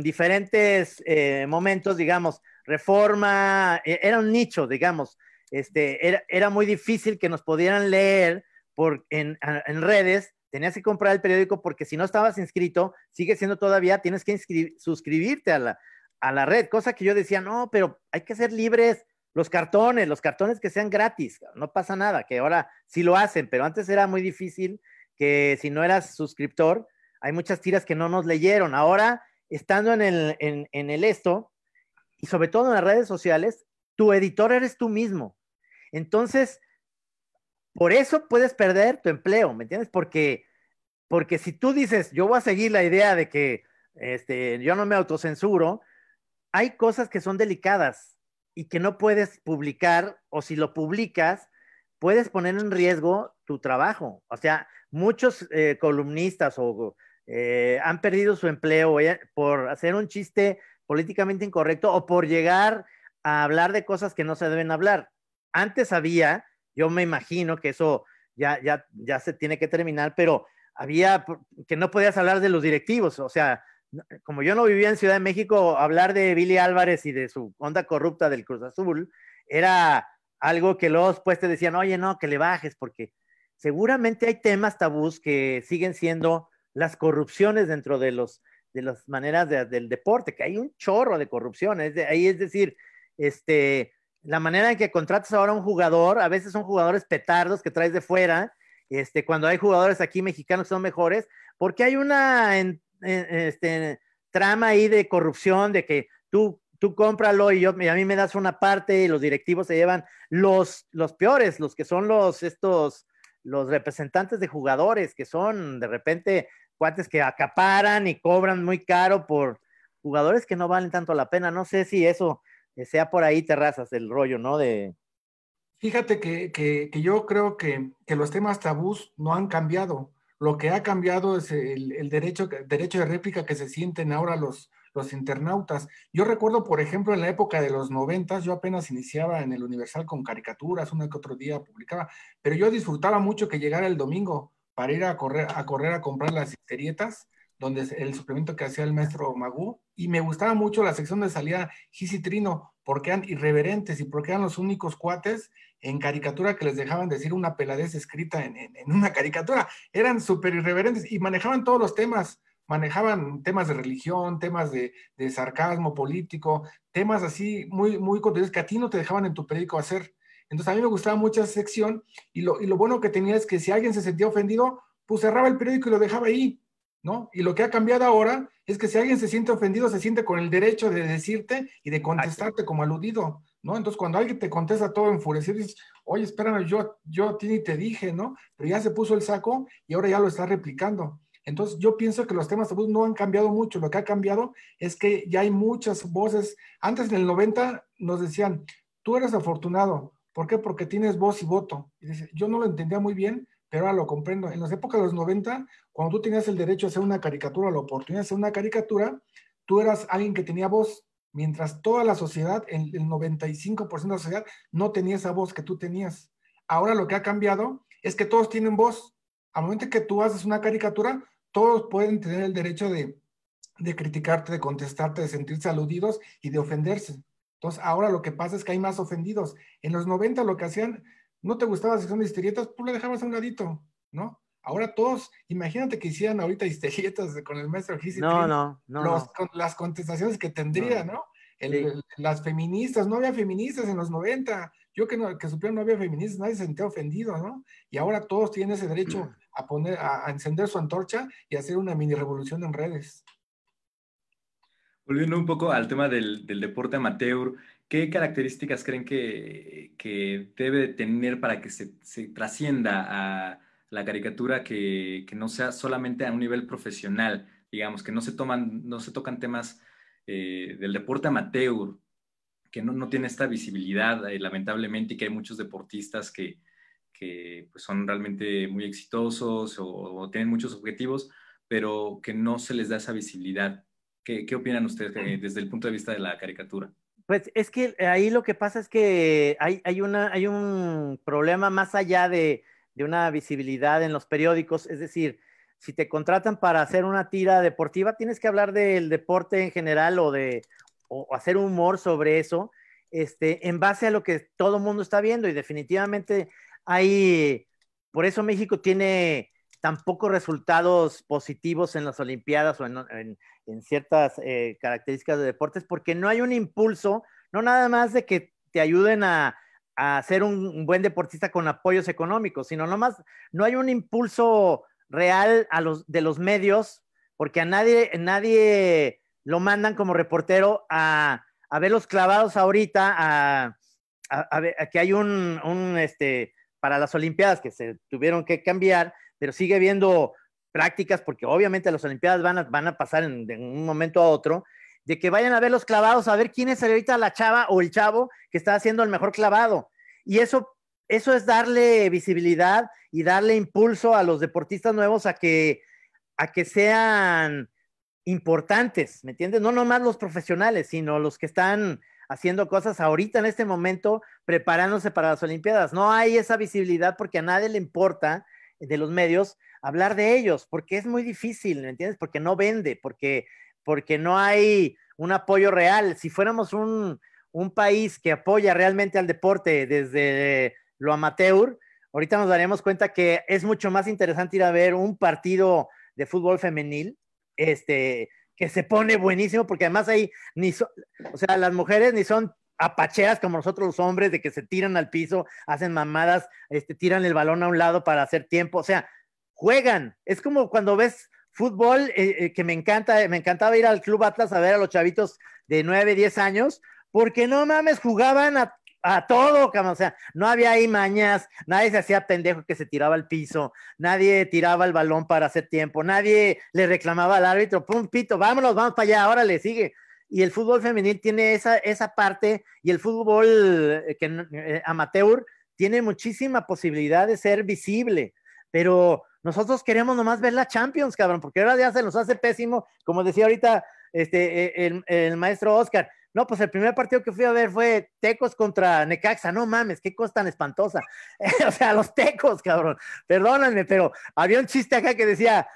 diferentes momentos, digamos, reforma, e, era un nicho, digamos, este, era, era muy difícil que nos pudieran leer por, en, redes, tenías que comprar el periódico porque si no estabas inscrito, sigue siendo todavía, tienes que suscribirte a la, a la red, cosa que yo decía, no, pero hay que ser libres los cartones, los cartones que sean gratis, no pasa nada, que ahora sí lo hacen, pero antes era muy difícil que si no eras suscriptor, hay muchas tiras que no nos leyeron. Ahora, estando en el, en el esto, y sobre todo en las redes sociales, tu editor eres tú mismo. Entonces, por eso puedes perder tu empleo, ¿me entiendes? Porque, porque si tú dices, yo voy a seguir la idea de que este, yo no me autocensuro, hay cosas que son delicadas y que no puedes publicar o si lo publicas, puedes poner en riesgo tu trabajo. O sea, muchos eh, columnistas o, eh, han perdido su empleo eh, por hacer un chiste políticamente incorrecto o por llegar a hablar de cosas que no se deben hablar. Antes había yo me imagino que eso ya, ya, ya se tiene que terminar, pero había que no podías hablar de los directivos, o sea, como yo no vivía en Ciudad de México, hablar de Billy Álvarez y de su onda corrupta del Cruz Azul era algo que los pues te decían, oye, no, que le bajes, porque seguramente hay temas tabús que siguen siendo las corrupciones dentro de los de las maneras del deporte, que hay un chorro de corrupción, ahí es decir, este, la manera en que contratas ahora un jugador, a veces son jugadores petardos que traes de fuera, este, cuando hay jugadores aquí mexicanos que son mejores, porque hay una este, trama ahí de corrupción, de que tú, tú cómpralo y, yo, a mí me das una parte y los directivos se llevan los, los peores, los que son los, estos, los representantes de jugadores, que son de repente cuates que acaparan y cobran muy caro por jugadores que no valen tanto la pena. No sé si eso sea por ahí terrazas el rollo, ¿no? De... Fíjate que, yo creo que, los temas tabús no han cambiado. Lo que ha cambiado es el, derecho, derecho de réplica que se sienten ahora los, los internautas. Yo recuerdo, por ejemplo, en la época de los noventas, yo apenas iniciaba en el Universal con caricaturas, una que otro día publicaba, pero yo disfrutaba mucho que llegara el domingo para ir a correr a, correr a comprar las historietas donde el suplemento que hacía el maestro Magú, y me gustaba mucho la sección de salida Gis Trino, porque eran irreverentes y porque eran los únicos cuates en caricatura que les dejaban decir una peladez escrita en, en, una caricatura. Eran súper irreverentes y manejaban todos los temas, manejaban temas de religión, temas de, sarcasmo político, temas así muy, muy que a ti no te dejaban en tu periódico hacer. Entonces a mí me gustaba mucho esa sección y lo, y lo bueno que tenía es que si alguien se sentía ofendido, pues cerraba el periódico y lo dejaba ahí ¿no? Y lo que ha cambiado ahora es que si alguien se siente ofendido, se siente con el derecho de decirte y de contestarte como aludido, ¿no? Entonces, cuando alguien te contesta todo enfurecido, dices, oye, espérame, yo, yo a ti ni te dije, ¿no? Pero ya se puso el saco y ahora ya lo está replicando. Entonces, yo pienso que los temas no han cambiado mucho. Lo que ha cambiado es que ya hay muchas voces. Antes, en el 90, nos decían, tú eres afortunado. ¿Por qué? Porque tienes voz y voto. Y yo no lo entendía muy bien, pero ahora lo comprendo. En las épocas de los 90 cuando tú tenías el derecho a hacer una caricatura, la oportunidad de hacer una caricatura, tú eras alguien que tenía voz, mientras toda la sociedad, el, 95% de la sociedad, no tenía esa voz que tú tenías. Ahora lo que ha cambiado es que todos tienen voz. Al momento que tú haces una caricatura, todos pueden tener el derecho de, criticarte, de contestarte, de sentirse aludidos y de ofenderse. Entonces, ahora lo que pasa es que hay más ofendidos. En los 90 lo que hacían, no te gustaba si son de historietas, tú pues le dejabas a un ladito, ¿no? Ahora todos, imagínate que hicieran ahorita historietas con el maestro Físico. No, no, no, las contestaciones que tendría, ¿no? las feministas, no había feministas en los 90. Yo que, no, que supiera no había feministas, nadie se sentía ofendido, ¿no? Y ahora todos tienen ese derecho mm. a poner, a, encender su antorcha y hacer una mini revolución en redes. Volviendo un poco al tema del, deporte amateur, ¿qué características creen que, que, debe tener para que se trascienda a la caricatura que, no sea solamente a un nivel profesional, digamos, que no se, toman, no se tocan temas eh, del deporte amateur, que no, tiene esta visibilidad, eh, lamentablemente, y que hay muchos deportistas que, pues, son realmente muy exitosos o, tienen muchos objetivos, pero que no se les da esa visibilidad. ¿Qué, opinan ustedes eh, desde el punto de vista de la caricatura? Pues es que ahí lo que pasa es que hay, una, hay un problema más allá de, de una visibilidad en los periódicos. Es decir, si te contratan para hacer una tira deportiva, tienes que hablar del deporte en general o de hacer humor sobre eso, este, en base a lo que todo el mundo está viendo. Y definitivamente hay, por eso México tiene tan pocos resultados positivos en las Olimpiadas o en, ciertas eh, características de deportes, porque no hay un impulso, no nada más de que te ayuden a a ser un, buen deportista con apoyos económicos, sino nomás no hay un impulso real a los, de los medios, porque a nadie, nadie lo mandan como reportero a, verlos clavados ahorita, a, a, que hay un, este, para las Olimpiadas que se tuvieron que cambiar, pero sigue viendo prácticas porque obviamente las Olimpiadas van a, pasar en, de un momento a otro de que vayan a ver los clavados, a ver quién es ahorita la chava o el chavo que está haciendo el mejor clavado. Y eso, eso es darle visibilidad y darle impulso a los deportistas nuevos a que, a que sean importantes, ¿me entiendes? No nomás los profesionales, sino los que están haciendo cosas ahorita en este momento, preparándose para las Olimpiadas. No hay esa visibilidad porque a nadie le importa de los medios hablar de ellos, porque es muy difícil, ¿me entiendes? Porque no vende, porque porque no hay un apoyo real. Si fuéramos un, país que apoya realmente al deporte desde lo amateur, ahorita nos daremos cuenta que es mucho más interesante ir a ver un partido de fútbol femenil, este, que se pone buenísimo, porque además ahí ni o sea, las mujeres ni son apacheas como nosotros los hombres, de que se tiran al piso, hacen mamadas, este, tiran el balón a un lado para hacer tiempo, o sea, juegan. Es como cuando ves fútbol eh, eh, que me encanta, me encantaba ir al Club Atlas a ver a los chavitos de 9, 10 años, porque no mames, jugaban a, todo, o sea, no había ahí mañas, nadie se hacía pendejo que se tiraba al piso, nadie tiraba el balón para hacer tiempo, nadie le reclamaba al árbitro, pum, pito, vámonos, vamos para allá, ahora le sigue. Y el fútbol femenil tiene esa, esa parte y el fútbol eh, que, amateur tiene muchísima posibilidad de ser visible pero nosotros queremos nomás ver la Champions, cabrón, porque ahora ya se nos hace pésimo, como decía ahorita este, eh, el, maestro Oscar. No, pues el primer partido que fui a ver fue Tecos contra Necaxa. No mames, qué cosa tan espantosa. o sea, los Tecos, cabrón. Perdónenme, pero había un chiste acá que decía,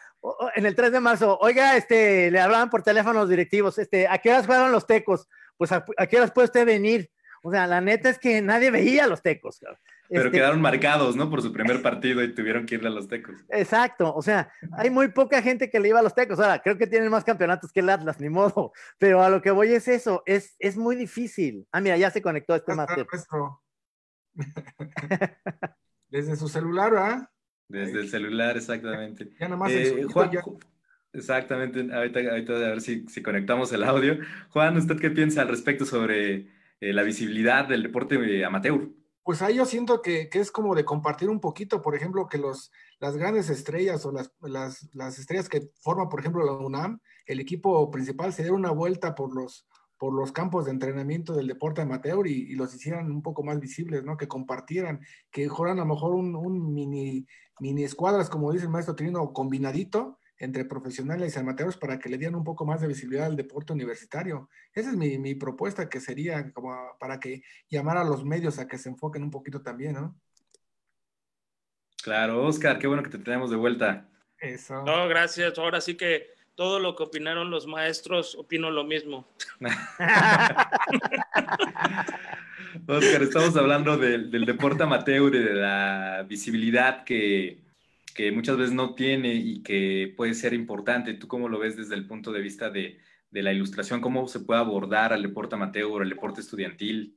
en el 3 de marzo, oiga, este, le hablaban por teléfono los directivos, este, ¿a qué horas jugaron los Tecos? Pues, ¿a, a qué horas puede usted venir? O sea, la neta es que nadie veía a los Tecos, cabrón. Pero este, quedaron marcados, ¿no? Por su primer partido y tuvieron que irle a los tecos. Exacto, o sea, hay muy poca gente que le iba a los tecos. Ahora, creo que tienen más campeonatos que el Atlas, ni modo. Pero a lo que voy es eso, es, es muy difícil. Ah, mira, ya se conectó este máster. Desde su celular, ¿ah? Desde el celular, exactamente. Ya nomás eh, Exactamente, ahorita, ahorita, a ver si, conectamos el audio. Juan, ¿usted qué piensa al respecto sobre eh, la visibilidad del deporte eh, amateur? Pues ahí yo siento que, es como de compartir un poquito, por ejemplo, que las grandes estrellas o las, estrellas que forman, por ejemplo, la UNAM, el equipo principal se diera una vuelta por los, por los campos de entrenamiento del deporte amateur y, los hicieran un poco más visibles, ¿no? Que compartieran, que jugaran a lo mejor un, mini, mini escuadras, como dice el maestro Trino, combinadito, entre profesionales y amateurs para que le dieran un poco más de visibilidad al deporte universitario. Esa es mi, propuesta, que sería como para que llamar a los medios a que se enfoquen un poquito también, ¿no? Claro, Oscar, qué bueno que te tenemos de vuelta. Eso. No, gracias. Ahora sí que todo lo que opinaron los maestros, opino lo mismo. Oscar, estamos hablando del, del deporte amateur y de la visibilidad que, que muchas veces no tiene y que puede ser importante. ¿Tú cómo lo ves desde el punto de vista de, la ilustración? ¿Cómo se puede abordar al deporte amateur, al deporte estudiantil?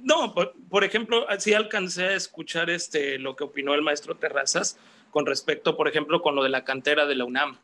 No, por, ejemplo, sí alcancé a escuchar este, lo que opinó el maestro Terrazas con respecto, por ejemplo, con lo de la cantera de la UNAM.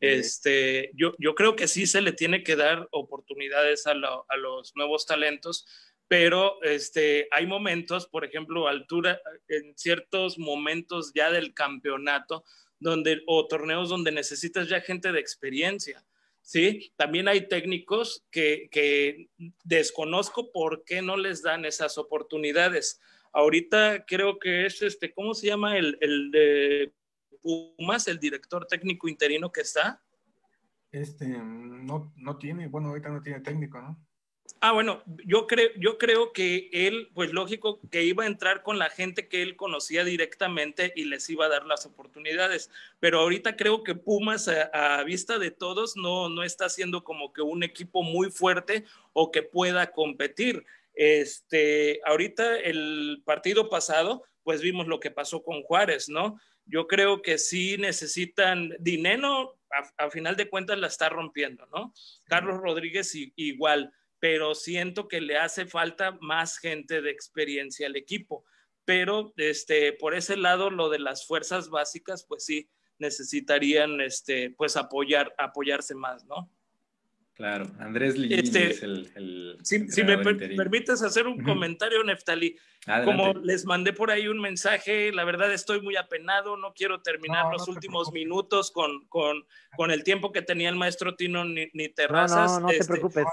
Este, yo, yo creo que sí se le tiene que dar oportunidades a los nuevos talentos pero este, hay momentos, por ejemplo, altura, en ciertos momentos ya del campeonato donde, o torneos donde necesitas ya gente de experiencia. ¿sí? También hay técnicos que, desconozco por qué no les dan esas oportunidades. Ahorita creo que es este, ¿cómo se llama el, el de Pumas, el director técnico interino que está? Este, no, no tiene, bueno, ahorita no tiene técnico, ¿no? Ah, bueno, yo, creo, que él, pues lógico, que iba a entrar con la gente que él conocía directamente y les iba a dar las oportunidades. Pero ahorita creo que Pumas, a, vista de todos, no, está siendo como que un equipo muy fuerte o que pueda competir. Este, ahorita el partido pasado, pues vimos lo que pasó con Juárez, ¿no? Yo creo que sí necesitan dinero, a, final de cuentas la está rompiendo, ¿no? Carlos Rodríguez igual pero siento que le hace falta más gente de experiencia al equipo. Pero este, por ese lado, lo de las fuerzas básicas, pues sí, necesitarían este, pues apoyarse más, ¿no? Claro, Andrés Lillini este, si, me permites hacer un comentario, Neftali. Como les mandé por ahí un mensaje, la verdad estoy muy apenado, no quiero terminar los últimos minutos con, el tiempo que tenía el maestro Tino ni, terrazas. No, no, te este, preocupes.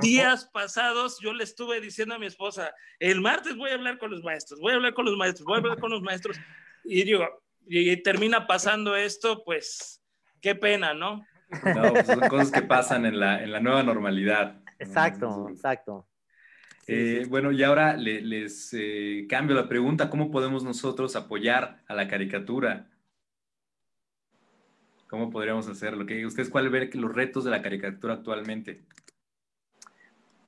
días pasados yo le estuve diciendo a mi esposa: el martes voy a hablar con los maestros, voy a hablar con los maestros, voy a hablar con los maestros. Y digo, y termina pasando esto, pues qué pena, ¿no? Pues, son cosas que pasan en la, nueva normalidad. Exacto, exacto. Eh, bueno, y ahora les eh, cambio la pregunta, ¿cómo podemos nosotros apoyar a la caricatura? ¿Cómo podríamos hacerlo? ¿Ustedes cuáles ven los retos de la caricatura actualmente?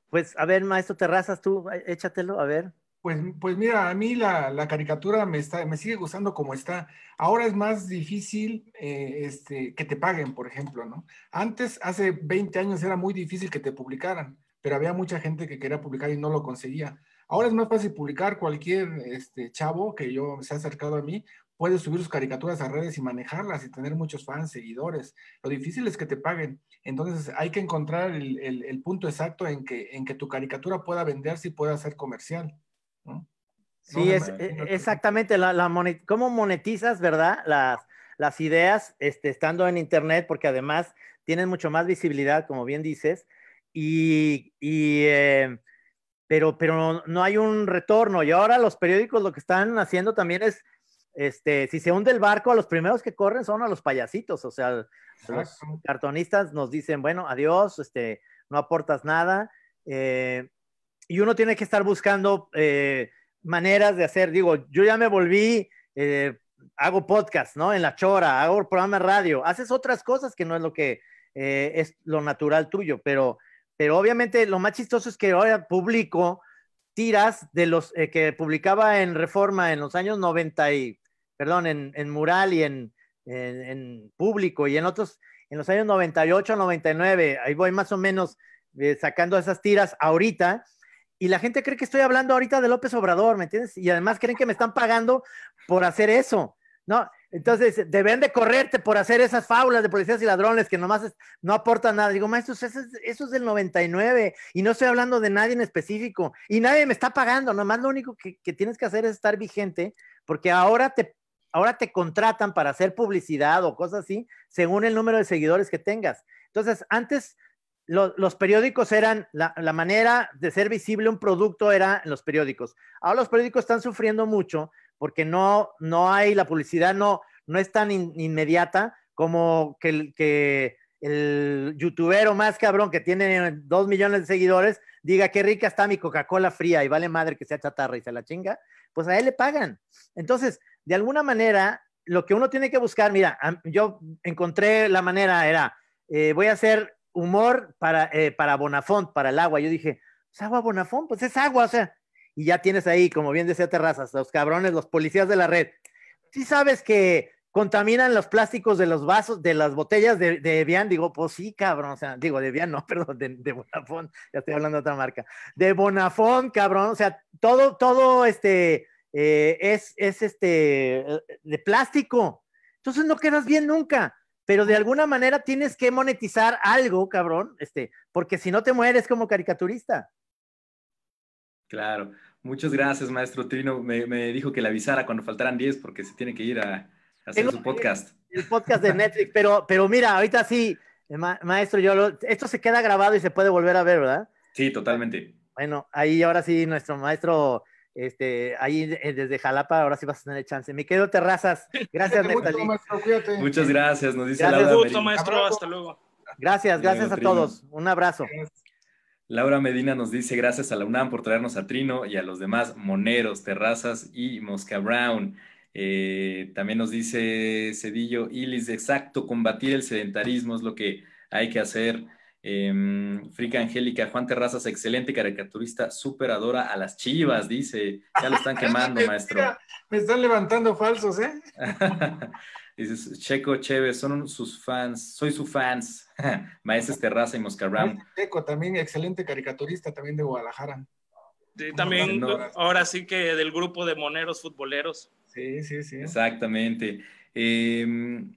Pues, a ver, maestro Terrazas, tú eh, échatelo, a ver. Pues, pues, mira, a mí la, caricatura me, está, me sigue gustando como está. Ahora es más difícil eh, este, que te paguen, por ejemplo, ¿no? Antes, hace 20 años, era muy difícil que te publicaran, pero había mucha gente que quería publicar y no lo conseguía. Ahora es más fácil publicar cualquier este, chavo que yo se ha acercado a mí, puede subir sus caricaturas a redes y manejarlas y tener muchos fans, seguidores. Lo difícil es que te paguen. Entonces hay que encontrar el, punto exacto en que, en que tu caricatura pueda venderse y pueda ser comercial. Sí, es, eh, exactamente. La, ¿Cómo monetizas, verdad? Las, las ideas este, estando en Internet, porque además tienen mucho más visibilidad, como bien dices, y, em, pero, pero no hay un retorno. Y ahora los periódicos lo que están haciendo también es, este, si se hunde el barco, a los primeros que corren son a los payasitos, o sea, los cartonistas nos dicen, bueno, adiós, este, no aportas nada. Eh, y uno tiene que estar buscando eh, maneras de hacer, digo, yo ya me volví, eh, hago podcast, ¿no? En la chora, hago programa de radio, haces otras cosas que no es lo que eh, es lo natural tuyo, pero, pero obviamente lo más chistoso es que ahora publico tiras de los que publicaba en Reforma en los años 90 y, perdón, en, Mural y en, Público y en otros, en los años 98, 99, ahí voy más o menos sacando esas tiras ahorita y la gente cree que estoy hablando ahorita de López Obrador, ¿me entiendes? Y además creen que me están pagando por hacer eso, ¿no? Entonces, deben de correrte por hacer esas fábulas de policías y ladrones que nomás no aportan nada. Digo, maestros, eso es, del 99 y no estoy hablando de nadie en específico y nadie me está pagando, nomás lo único que, que tienes que hacer es estar vigente porque ahora te, ahora te contratan para hacer publicidad o cosas así según el número de seguidores que tengas. Entonces, antes los, periódicos eran, la, manera de ser visible un producto era en los periódicos. Ahora los periódicos están sufriendo mucho porque no, no hay, la publicidad no, no es tan inmediata como que, que el o más cabrón que tiene dos millones de seguidores diga qué rica está mi Coca-Cola fría y vale madre que sea chatarra y se la chinga, pues a él le pagan. Entonces, de alguna manera, lo que uno tiene que buscar, mira, yo encontré la manera, era, eh, voy a hacer humor para, eh, para Bonafont, para el agua. Yo dije, ¿es agua Bonafont? Pues es agua, o sea. Y ya tienes ahí, como bien decía Terrazas, los cabrones, los policías de la red. si sabes que contaminan los plásticos de los vasos, de las botellas de, de Vian, digo, pues sí, cabrón, o sea, digo, de Vian, no, perdón, de, Bonafont, ya estoy hablando de otra marca, de Bonafont, cabrón, o sea, todo, todo este, eh, es, es este, eh, de plástico, entonces no quedas bien nunca, pero de alguna manera tienes que monetizar algo, cabrón, este, porque si no te mueres como caricaturista. Claro. Muchas gracias, maestro Trino. Me, dijo que le avisara cuando faltaran 10 porque se tiene que ir a, hacer su podcast. El, podcast de Netflix, pero, pero mira, ahorita sí, maestro, yo esto se queda grabado y se puede volver a ver, ¿verdad? Sí, totalmente. Bueno, ahí ahora sí nuestro maestro este, ahí eh, desde Jalapa, ahora sí vas a tener chance. Me quedo terrazas. Gracias, Muchas gracias, nos dice gracias, Laura. hasta luego. Gracias, gracias a todos. Un abrazo. Laura Medina nos dice gracias a la UNAM por traernos a Trino y a los demás moneros, terrazas y Mosca Brown. Eh, también nos dice Cedillo Ilis, exacto, combatir el sedentarismo es lo que hay que hacer. Em, Frica Angélica, Juan Terrazas, excelente caricaturista, superadora a las chivas, dice. Ya lo están quemando, maestro. me están levantando falsos, ¿eh? Dices, Checo Chévez, son sus fans, soy su fans. Maestros Terraza y Moscarram. Checo también, excelente caricaturista también de Guadalajara. Sí, también, ahora sí que del grupo de moneros futboleros. Sí, sí, sí. Exactamente. Em,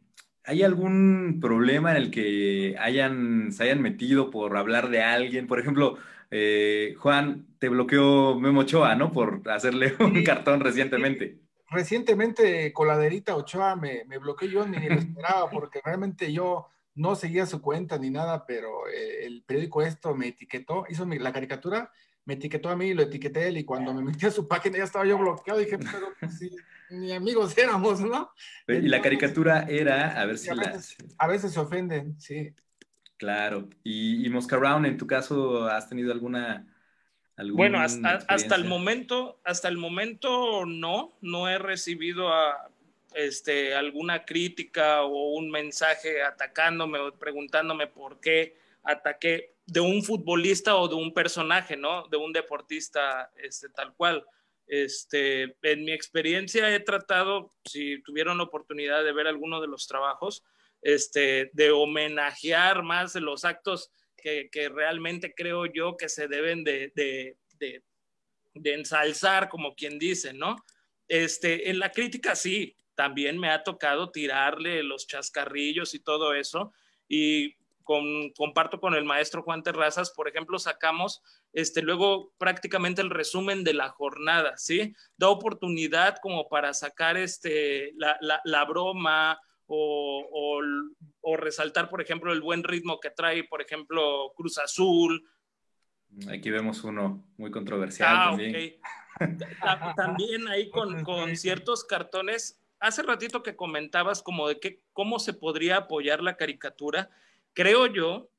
¿Hay algún problema en el que hayan, se hayan metido por hablar de alguien? Por ejemplo, eh, Juan, te bloqueó Memo Ochoa, ¿no? Por hacerle un cartón recientemente. Recientemente, Coladerita Ochoa me, me bloqueó, yo ni lo esperaba, porque realmente yo no seguía su cuenta ni nada, pero eh, el periódico esto me etiquetó, hizo la caricatura me etiquetó a mí, lo etiqueté él y cuando me metí a su página ya estaba yo bloqueado. Dije, pero si ni amigos éramos, ¿no? Y la caricatura era, a ver si a la... A veces se ofenden, sí. Claro. Y, Mosca Brown, en tu caso, ¿has tenido alguna... Bueno, hasta, hasta, el momento, hasta el momento no, no he recibido este, alguna crítica o un mensaje atacándome o preguntándome por qué ataqué de un futbolista o de un personaje, ¿no? De un deportista este, tal cual. Este, en mi experiencia he tratado, si tuvieron la oportunidad de ver alguno de los trabajos, este, de homenajear más los actos que, realmente creo yo que se deben de, de, ensalzar, como quien dice, ¿no? Este, en la crítica sí, también me ha tocado tirarle los chascarrillos y todo eso, y comparto con el maestro Juan Terrazas, por ejemplo, sacamos este, luego prácticamente el resumen de la jornada, ¿sí? Da oportunidad como para sacar este, la, la, la broma o, o, resaltar, por ejemplo, el buen ritmo que trae, por ejemplo, Cruz Azul. Aquí vemos uno muy controversial ah, también. también ahí con, con ciertos cartones. Hace ratito que comentabas como de que cómo se podría apoyar la caricatura creo yo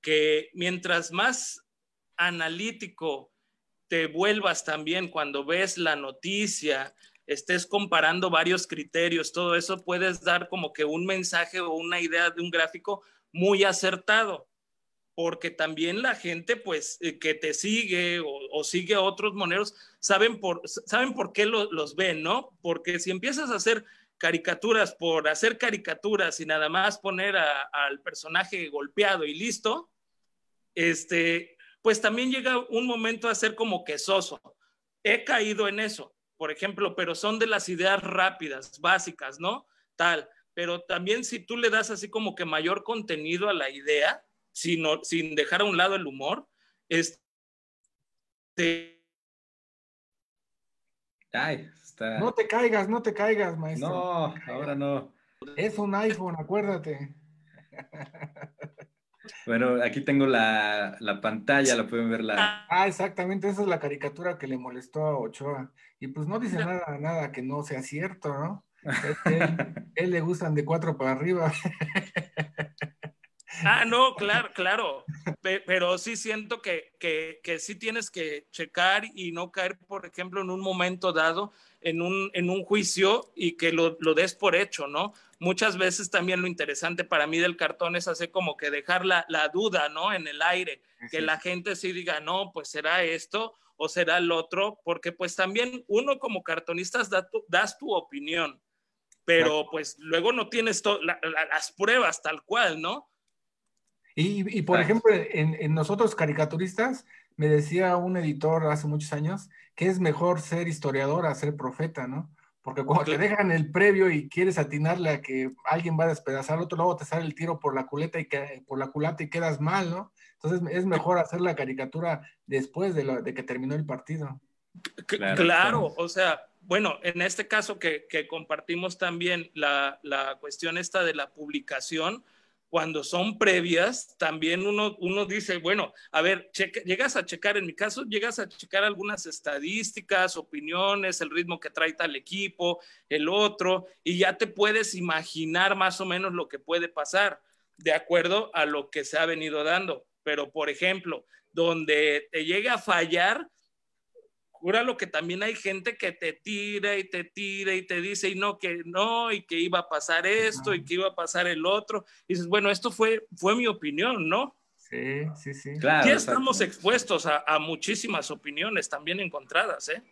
que mientras más analítico te vuelvas también cuando ves la noticia, estés comparando varios criterios, todo eso puedes dar como que un mensaje o una idea de un gráfico muy acertado, porque también la gente pues eh, que te sigue o, sigue a otros moneros saben por, saben por qué los ven, ¿no? Porque si empiezas a hacer caricaturas por hacer caricaturas y nada más poner al personaje golpeado y listo, este, pues también llega un momento a ser como quesoso. He caído en eso, por ejemplo, pero son de las ideas rápidas, básicas, ¿no? Tal. Pero también si tú le das así como que mayor contenido a la idea, sino, sin dejar a un lado el humor, este, no te caigas, no te caigas, maestro. No, ahora no. Es un iPhone, acuérdate. Bueno, aquí tengo la, pantalla, la pueden ver la. Ah, exactamente, esa es la caricatura que le molestó a Ochoa. Y pues no dice nada, nada que no sea cierto, ¿no? él, él le gustan de cuatro para arriba. Ah, no, claro, claro. Pero sí siento que, que, sí tienes que checar y no caer, por ejemplo, en un momento dado, en un, en un juicio y que lo, lo des por hecho, ¿no? Muchas veces también lo interesante para mí del cartón es hacer como que dejar la, duda, ¿no? En el aire, que la gente sí diga, no, pues será esto o será el otro, porque pues también uno como cartonista das tu opinión, pero pues luego no tienes las pruebas tal cual, ¿no? Y, por ejemplo, en, nosotros caricaturistas, me decía un editor hace muchos años que es mejor ser historiador a ser profeta, ¿no? Porque cuando te dejan el previo y quieres atinarle a que alguien va a despedazar al otro, luego te sale el tiro por la culeta y por la culata y quedas mal, ¿no? Entonces es mejor hacer la caricatura después de, que terminó el partido. Claro, o sea, bueno, en este caso que, compartimos también la, cuestión esta de la publicación, cuando son previas, también uno, dice, bueno, a ver, llegas a checar, en mi caso, llegas a checar algunas estadísticas, opiniones, el ritmo que trae tal equipo, el otro, y ya te puedes imaginar más o menos lo que puede pasar, de acuerdo a lo que se ha venido dando. Pero, por ejemplo, donde te llega a fallar, lo que también hay gente que te tira y te tira y te dice, y no, que no, y que iba a pasar esto, y que iba a pasar el otro. Y dices, bueno, esto fue, fue mi opinión, ¿no? Sí, sí, sí. Claro, ya estamos expuestos a, a, muchísimas opiniones también encontradas, ¿eh?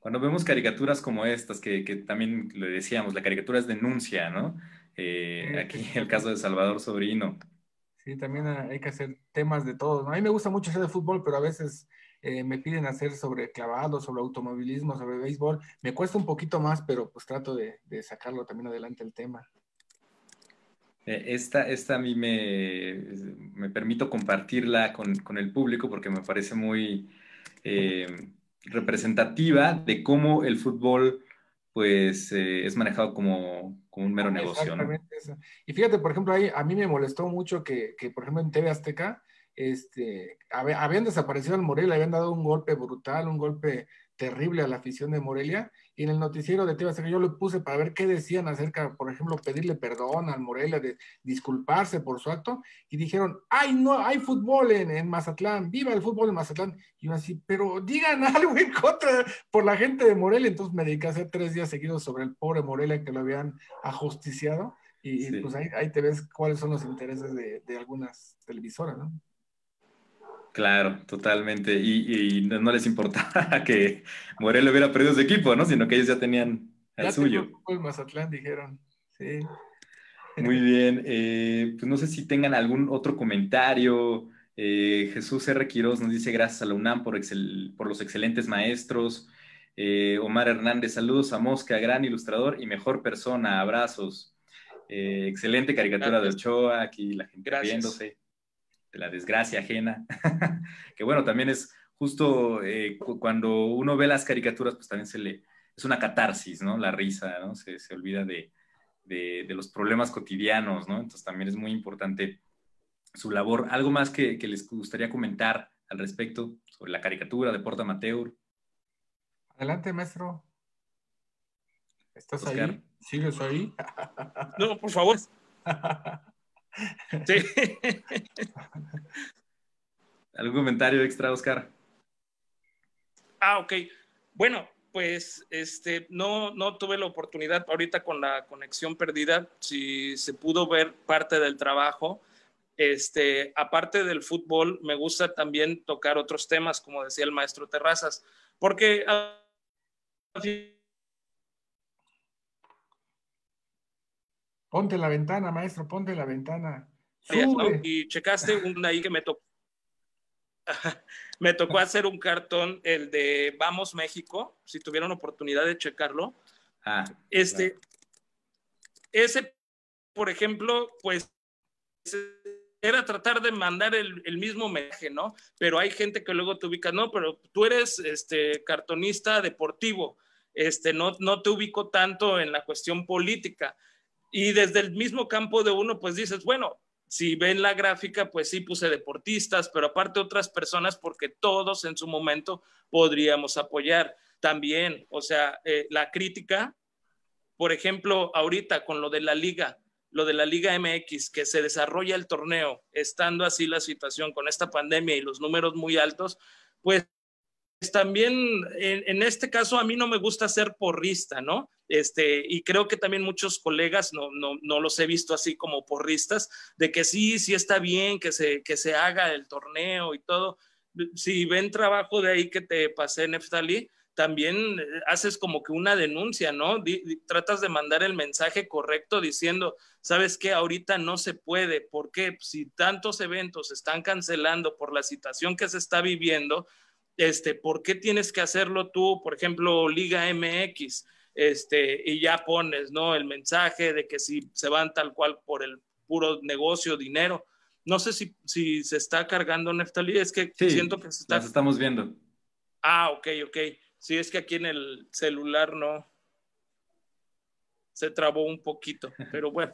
Cuando vemos caricaturas como estas, que, que también le decíamos, la caricatura es denuncia, ¿no? Eh, aquí el caso de Salvador Sobrino. Sí, también hay que hacer temas de todos. A mí me gusta mucho hacer de fútbol, pero a veces eh, me piden hacer sobre clavado, sobre automovilismo, sobre béisbol. Me cuesta un poquito más, pero pues trato de, sacarlo también adelante el tema. Eh, esta, esta a mí me, me permito compartirla con, con, el público porque me parece muy eh, representativa de cómo el fútbol pues es manejado como, como, un mero ah, negocio. Exactamente Y fíjate, por ejemplo, ahí a mí me molestó mucho que, que por ejemplo, en TV Azteca, este, habían desaparecido al Morelia, habían dado un golpe brutal, un golpe terrible a la afición de Morelia, y en el noticiero de TV yo lo puse para ver qué decían acerca, por ejemplo, pedirle perdón al Morelia, de disculparse por su acto, y dijeron, ay, no, hay fútbol en, Mazatlán, viva el fútbol en Mazatlán, y yo así, pero digan algo en contra por la gente de Morelia, entonces me dediqué a hacer tres días seguidos sobre el pobre Morelia que lo habían ajusticiado, y, pues ahí, ahí, te ves cuáles son los intereses de, de algunas televisoras, ¿no? Claro, totalmente. Y, no, les importaba que Morel hubiera perdido su equipo, ¿no? Sino que ellos ya tenían el suyo. el Mazatlán, dijeron. Sí. Muy bien. Eh, pues no sé si tengan algún otro comentario. Eh, Jesús R. Quiroz nos dice gracias a la UNAM por, los excelentes maestros. Eh, Omar Hernández, saludos a Mosca, gran ilustrador y mejor persona. Abrazos. excelente caricatura de Ochoa, aquí la gente gracias. viéndose la desgracia ajena, que bueno, también es justo eh, cuando uno ve las caricaturas, pues también se le, es una catarsis, ¿no? La risa, ¿no? Se, olvida de, los problemas cotidianos, ¿no? Entonces también es muy importante su labor. ¿Algo más que, les gustaría comentar al respecto sobre la caricatura, de Porta amateur? Adelante, maestro. ¿Estás ahí? ¿Sigues ahí? No, por favor. Sí. ¿Algún comentario extra, Oscar? Ah, ok. Bueno, pues este, no, no tuve la oportunidad ahorita con la conexión perdida, si se pudo ver parte del trabajo. Este, aparte del fútbol, me gusta también tocar otros temas, como decía el maestro Terrazas, porque Ponte la ventana, maestro, ponte la ventana. Y checaste una ahí que me tocó. me tocó hacer un cartón, el de Vamos México, si tuvieron oportunidad de checarlo. Ah, este, ese, por ejemplo, pues era tratar de mandar el, mismo mensaje, ¿no? Pero hay gente que luego te ubica, no, pero tú eres este cartonista deportivo, este, no, no te ubico tanto en la cuestión política. Y desde el mismo campo de uno, pues dices, bueno, si ven la gráfica, pues sí puse deportistas, pero aparte otras personas, porque todos en su momento podríamos apoyar también. O sea, eh, la crítica, por ejemplo, ahorita con lo de la liga, lo de la Liga MX, que se desarrolla el torneo, estando así la situación con esta pandemia y los números muy altos, pues pues, también en, este caso a mí no me gusta ser porrista, ¿no? Este, y creo que también muchos colegas, no, no, no los he visto así como porristas, de que sí, sí está bien que se, que se haga el torneo y todo. Si ven trabajo de ahí que te pasé, Neftali, también eh, haces como que una denuncia, ¿no? tratas de mandar el mensaje correcto diciendo, ¿sabes qué? Ahorita no se puede. ¿Por qué? Si tantos eventos se están cancelando por la situación que se está viviendo, este, ¿por qué tienes que hacerlo tú? Por ejemplo, Liga MX, este, y ya pones, ¿no? El mensaje de que si se van tal cual por el puro negocio, dinero. No sé si, se está cargando Neftalí, es que siento que se está... Las estamos viendo. Ah, ok, ok. Sí, es que aquí en el celular no. Se trabó un poquito, pero bueno.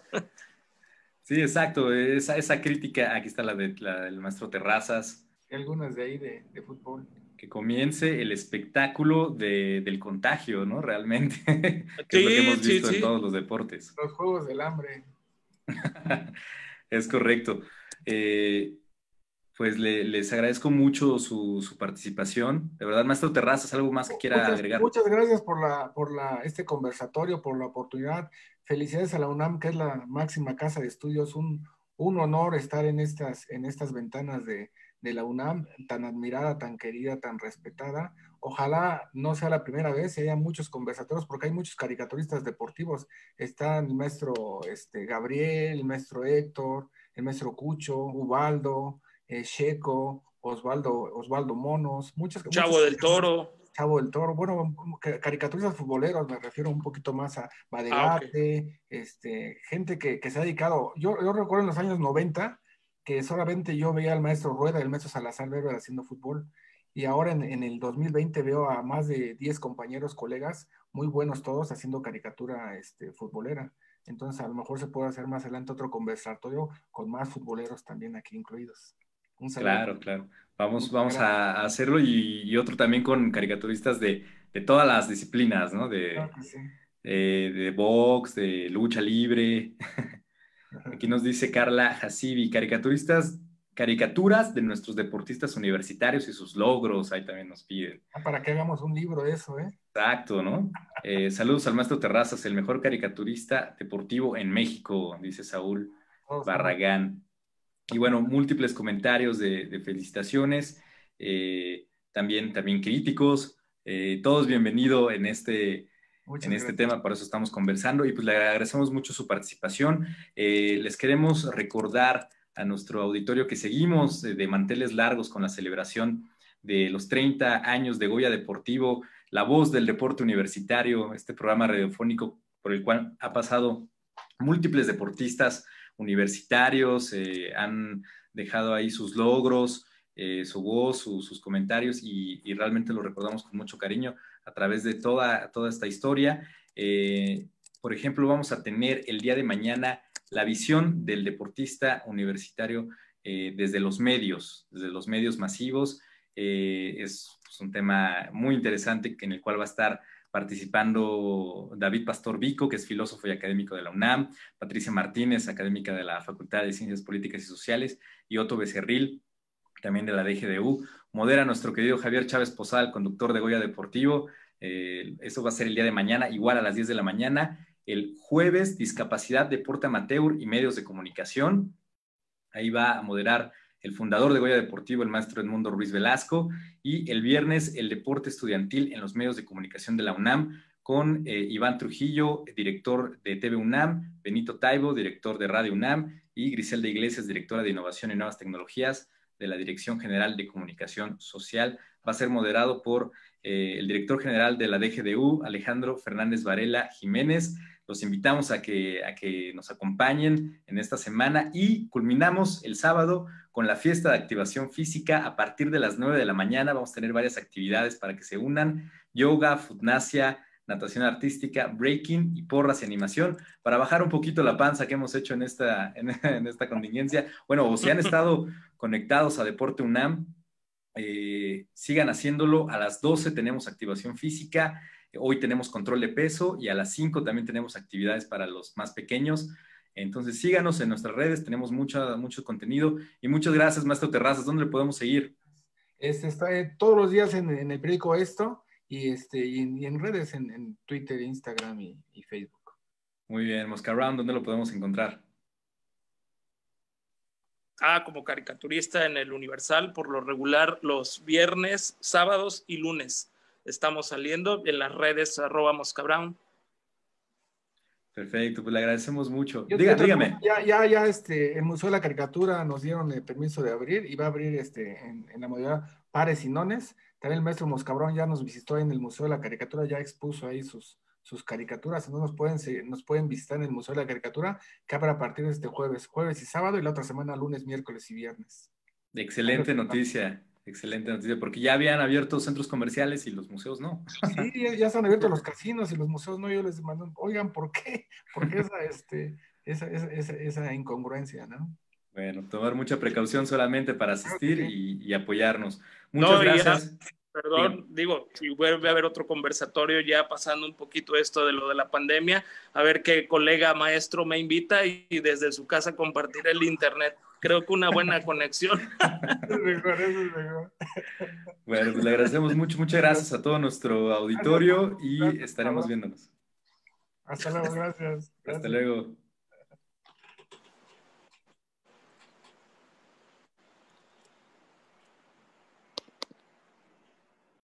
Sí, exacto. Esa, esa crítica, aquí está la, de, la del maestro Terrazas. Algunas de ahí de, de fútbol que comience el espectáculo del contagio, ¿no? Realmente, que es lo que hemos visto en todos los deportes. Los Juegos del Hambre. es correcto. Eh, pues les agradezco mucho su, su, participación. De verdad, Maestro Terrazas, algo más que quiera agregar. Muchas gracias por, la, por la, este conversatorio, por la oportunidad. Felicidades a la UNAM, que es la máxima casa de estudios. Un, un honor estar en estas, en estas ventanas de, de la UNAM, tan admirada, tan querida, tan respetada. Ojalá no sea la primera vez y haya muchos conversatorios, porque hay muchos caricaturistas deportivos. Están el maestro este, Gabriel, el maestro Héctor, el maestro Cucho, Ubaldo, eh, Checo, Osvaldo, Osvaldo Monos, muchas. Chavo del Toro. Chavo del Toro, bueno, caricaturistas futboleros, me refiero un poquito más a ah, Badegate, este, gente que, se ha dedicado, yo, yo recuerdo en los años 90, que solamente yo veía al maestro Rueda el al maestro Salazar Berber haciendo fútbol. Y ahora en, el 2020 veo a más de 10 compañeros, colegas, muy buenos todos, haciendo caricatura este, futbolera. Entonces, a lo mejor se puede hacer más adelante otro conversatorio con más futboleros también aquí incluidos. Un saludo. Claro, claro. Vamos, vamos a hacerlo y, otro también con caricaturistas de, todas las disciplinas, ¿no? De, de box, de lucha libre. Aquí nos dice Carla Hasibi, caricaturistas, caricaturas de nuestros deportistas universitarios y sus logros, ahí también nos piden. Ah, para que hagamos un libro de eso, ¿eh? Exacto, ¿no? Eh, saludos al maestro Terrazas, el mejor caricaturista deportivo en México, dice Saúl oh, Barragán. Y bueno, múltiples comentarios de, felicitaciones, eh, también, también críticos, eh, todos bienvenidos en este en este tema, por eso estamos conversando y pues le agradecemos mucho su participación. Eh, les queremos recordar a nuestro auditorio que seguimos de manteles largos con la celebración de los 30 años de Goya Deportivo, la voz del deporte universitario, este programa radiofónico por el cual ha pasado múltiples deportistas universitarios, eh, han dejado ahí sus logros, eh, su voz, sus comentarios y realmente lo recordamos con mucho cariño a través de toda, toda esta historia. Eh, por ejemplo, vamos a tener el día de mañana la visión del deportista universitario eh, desde los medios, desde los medios masivos. Eh, es pues, un tema muy interesante en el cual va a estar participando David Pastor Vico, que es filósofo y académico de la UNAM, Patricia Martínez, académica de la Facultad de Ciencias Políticas y Sociales, y Otto Becerril, también de la DGDU. Modera nuestro querido Javier Chávez Posada, el conductor de Goya Deportivo. Eh, eso va a ser el día de mañana, igual a las 10 de la mañana. El jueves, discapacidad, deporte amateur y medios de comunicación. Ahí va a moderar el fundador de Goya Deportivo, el maestro Edmundo Ruiz Velasco. Y el viernes, el deporte estudiantil en los medios de comunicación de la UNAM con eh, Iván Trujillo, director de TV UNAM, Benito Taibo, director de Radio UNAM, y Griselda Iglesias, directora de Innovación y Nuevas Tecnologías, de la Dirección General de Comunicación Social. Va a ser moderado por eh, el director general de la DGDU, Alejandro Fernández Varela Jiménez. Los invitamos a que, a que nos acompañen en esta semana y culminamos el sábado con la fiesta de activación física a partir de las 9 de la mañana. Vamos a tener varias actividades para que se unan. Yoga, futnasia, natación artística, breaking y porras y animación para bajar un poquito la panza que hemos hecho en esta, en, esta contingencia. Bueno, o si han estado conectados a Deporte UNAM, eh, sigan haciéndolo. A las 12 tenemos activación física, hoy tenemos control de peso y a las 5 también tenemos actividades para los más pequeños. Entonces síganos en nuestras redes, tenemos mucho, mucho contenido y muchas gracias, Maestro Terrazas. ¿Dónde le podemos seguir? está eh, todos los días en, en el periódico Esto, y, este, en, redes, en, Twitter, Instagram y, Facebook. Muy bien, Brown, ¿dónde lo podemos encontrar? Ah, como caricaturista en el Universal, por lo regular los viernes, sábados y lunes. Estamos saliendo en las redes arroba Brown Perfecto, pues le agradecemos mucho. dígame. Ya, ya, ya, este, el Museo de la Caricatura nos dieron el permiso de abrir y va a abrir este, en, en la modalidad pares y nones el maestro Moscabrón ya nos visitó en el Museo de la Caricatura, ya expuso ahí sus, sus caricaturas. nos pueden, nos pueden visitar en el Museo de la Caricatura, que abre a partir de este jueves, jueves y sábado, y la otra semana lunes, miércoles y viernes. Excelente noticia. Excelente noticia, porque ya habían abierto centros comerciales y los museos no. Sí, ya están abiertos los casinos y los museos no. Yo les mando, oigan, ¿por qué? ¿Por esa, este, esa, esa, incongruencia, ¿no? Bueno, tomar mucha precaución solamente para asistir y, y apoyarnos. Muchas no, gracias. perdón, digo, si vuelve a haber otro conversatorio ya pasando un poquito esto de lo de la pandemia, a ver qué colega maestro me invita y, desde su casa compartir el internet. Creo que una buena conexión. es mejor, es mejor. Bueno, pues le agradecemos mucho, muchas gracias a todo nuestro auditorio y estaremos viéndonos. Hasta luego, gracias. Hasta luego.